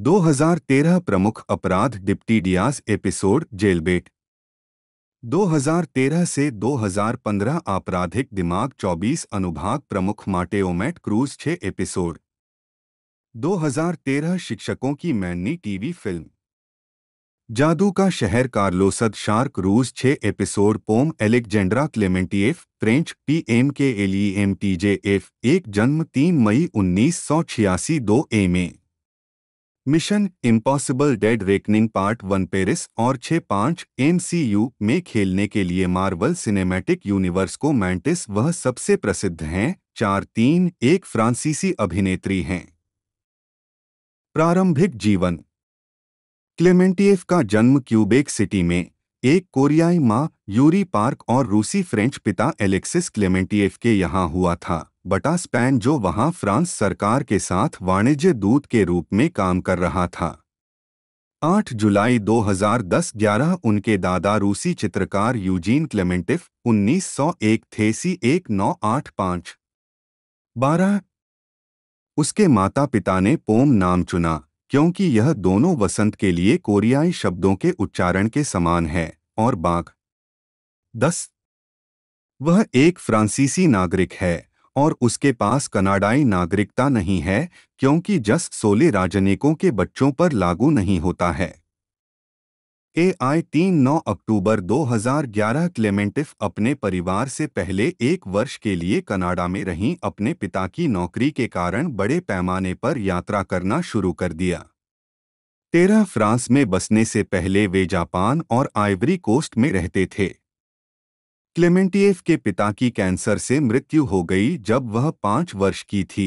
2013 प्रमुख अपराध डिप्टी डियास एपिसोड जेलबेट 2013 से 2015 आपराधिक दिमाग 24 अनुभाग प्रमुख माटेओमेट क्रूज 6 एपिसोड 2013 शिक्षकों की मैनी टीवी फिल्म जादू का शहर कार्लोसद शार्क रूस छः episode Pom Alexandra Klementieff French P M K L E M T J F एक जन्म तीन मई उन्नीस सौ छियासी दो M A mission impossible dead reckoning part one Paris और छह पांच एम में खेलने के लिए मार्वल सिनेमैटिक यूनिवर्स को मैंटिस वह सबसे प्रसिद्ध हैं चार तीन एक फ्रांसीसी अभिनेत्री हैं प्रारंभिक जीवन क्लेमेंटिएफ का जन्म क्यूबेक सिटी में एक कोरियाई माँ यूरी पार्क और रूसी फ्रेंच पिता एलेक्सिस क्लेमेंटिएफ के यहां हुआ था बटा स्पैन जो वहां फ्रांस सरकार के साथ वाणिज्य दूत के रूप में काम कर रहा था 8 जुलाई 2010-11 उनके दादा रूसी चित्रकार यूजीन क्लेमेंटिफ 1901 थे सी पांच बारह उसके माता पिता ने पोम नाम चुना क्योंकि यह दोनों वसंत के लिए कोरियाई शब्दों के उच्चारण के समान है और बाघ दस वह एक फ्रांसीसी नागरिक है और उसके पास कनाडाई नागरिकता नहीं है क्योंकि जस सोले राजनयिकों के बच्चों पर लागू नहीं होता है ए आई तीन नौ अक्टूबर 2011 क्लेमेंटिफ अपने परिवार से पहले एक वर्ष के लिए कनाडा में रहीं अपने पिता की नौकरी के कारण बड़े पैमाने पर यात्रा करना शुरू कर दिया तेरह फ्रांस में बसने से पहले वे जापान और आइवरी कोस्ट में रहते थे क्लेमेंटिएफ के पिता की कैंसर से मृत्यु हो गई जब वह पाँच वर्ष की थी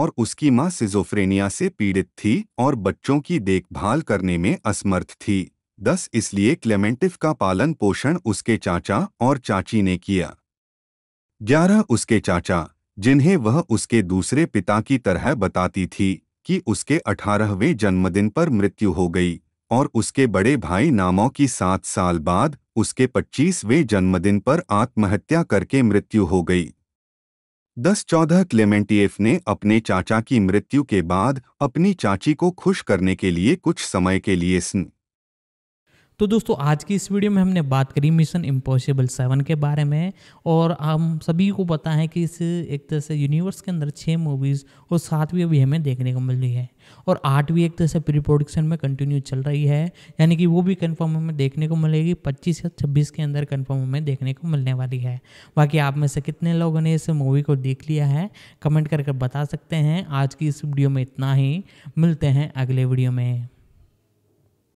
और उसकी माँ सिजोफ्रेनिया से पीड़ित थी और बच्चों की देखभाल करने में असमर्थ थी दस इसलिए क्लेमेंटिफ का पालन पोषण उसके चाचा और चाची ने किया ग्यारह उसके चाचा जिन्हें वह उसके दूसरे पिता की तरह बताती थी कि उसके अठारहवें जन्मदिन पर मृत्यु हो गई और उसके बड़े भाई नामों की सात साल बाद उसके 25वें जन्मदिन पर आत्महत्या करके मृत्यु हो गई दस चौदह क्लेमेंटिएफ ने अपने चाचा की मृत्यु के बाद अपनी चाची को खुश करने के लिए कुछ समय के लिए स्न तो दोस्तों आज की इस वीडियो में हमने बात करी मिशन इम्पॉसिबल सेवन के बारे में और हम सभी को पता है कि इस एक तरह से यूनिवर्स के अंदर छः मूवीज़ और सातवीं अभी हमें देखने को मिल रही है और आठवीं एक तरह से प्री प्रोडक्शन में कंटिन्यू चल रही है यानी कि वो भी कन्फर्म हमें देखने को मिलेगी पच्चीस या छब्बीस के अंदर कन्फर्म हमें देखने को मिलने वाली है बाकी आप में से कितने लोगों ने इस मूवी को देख लिया है कमेंट करके बता सकते हैं आज की इस वीडियो में इतना ही मिलते हैं अगले वीडियो में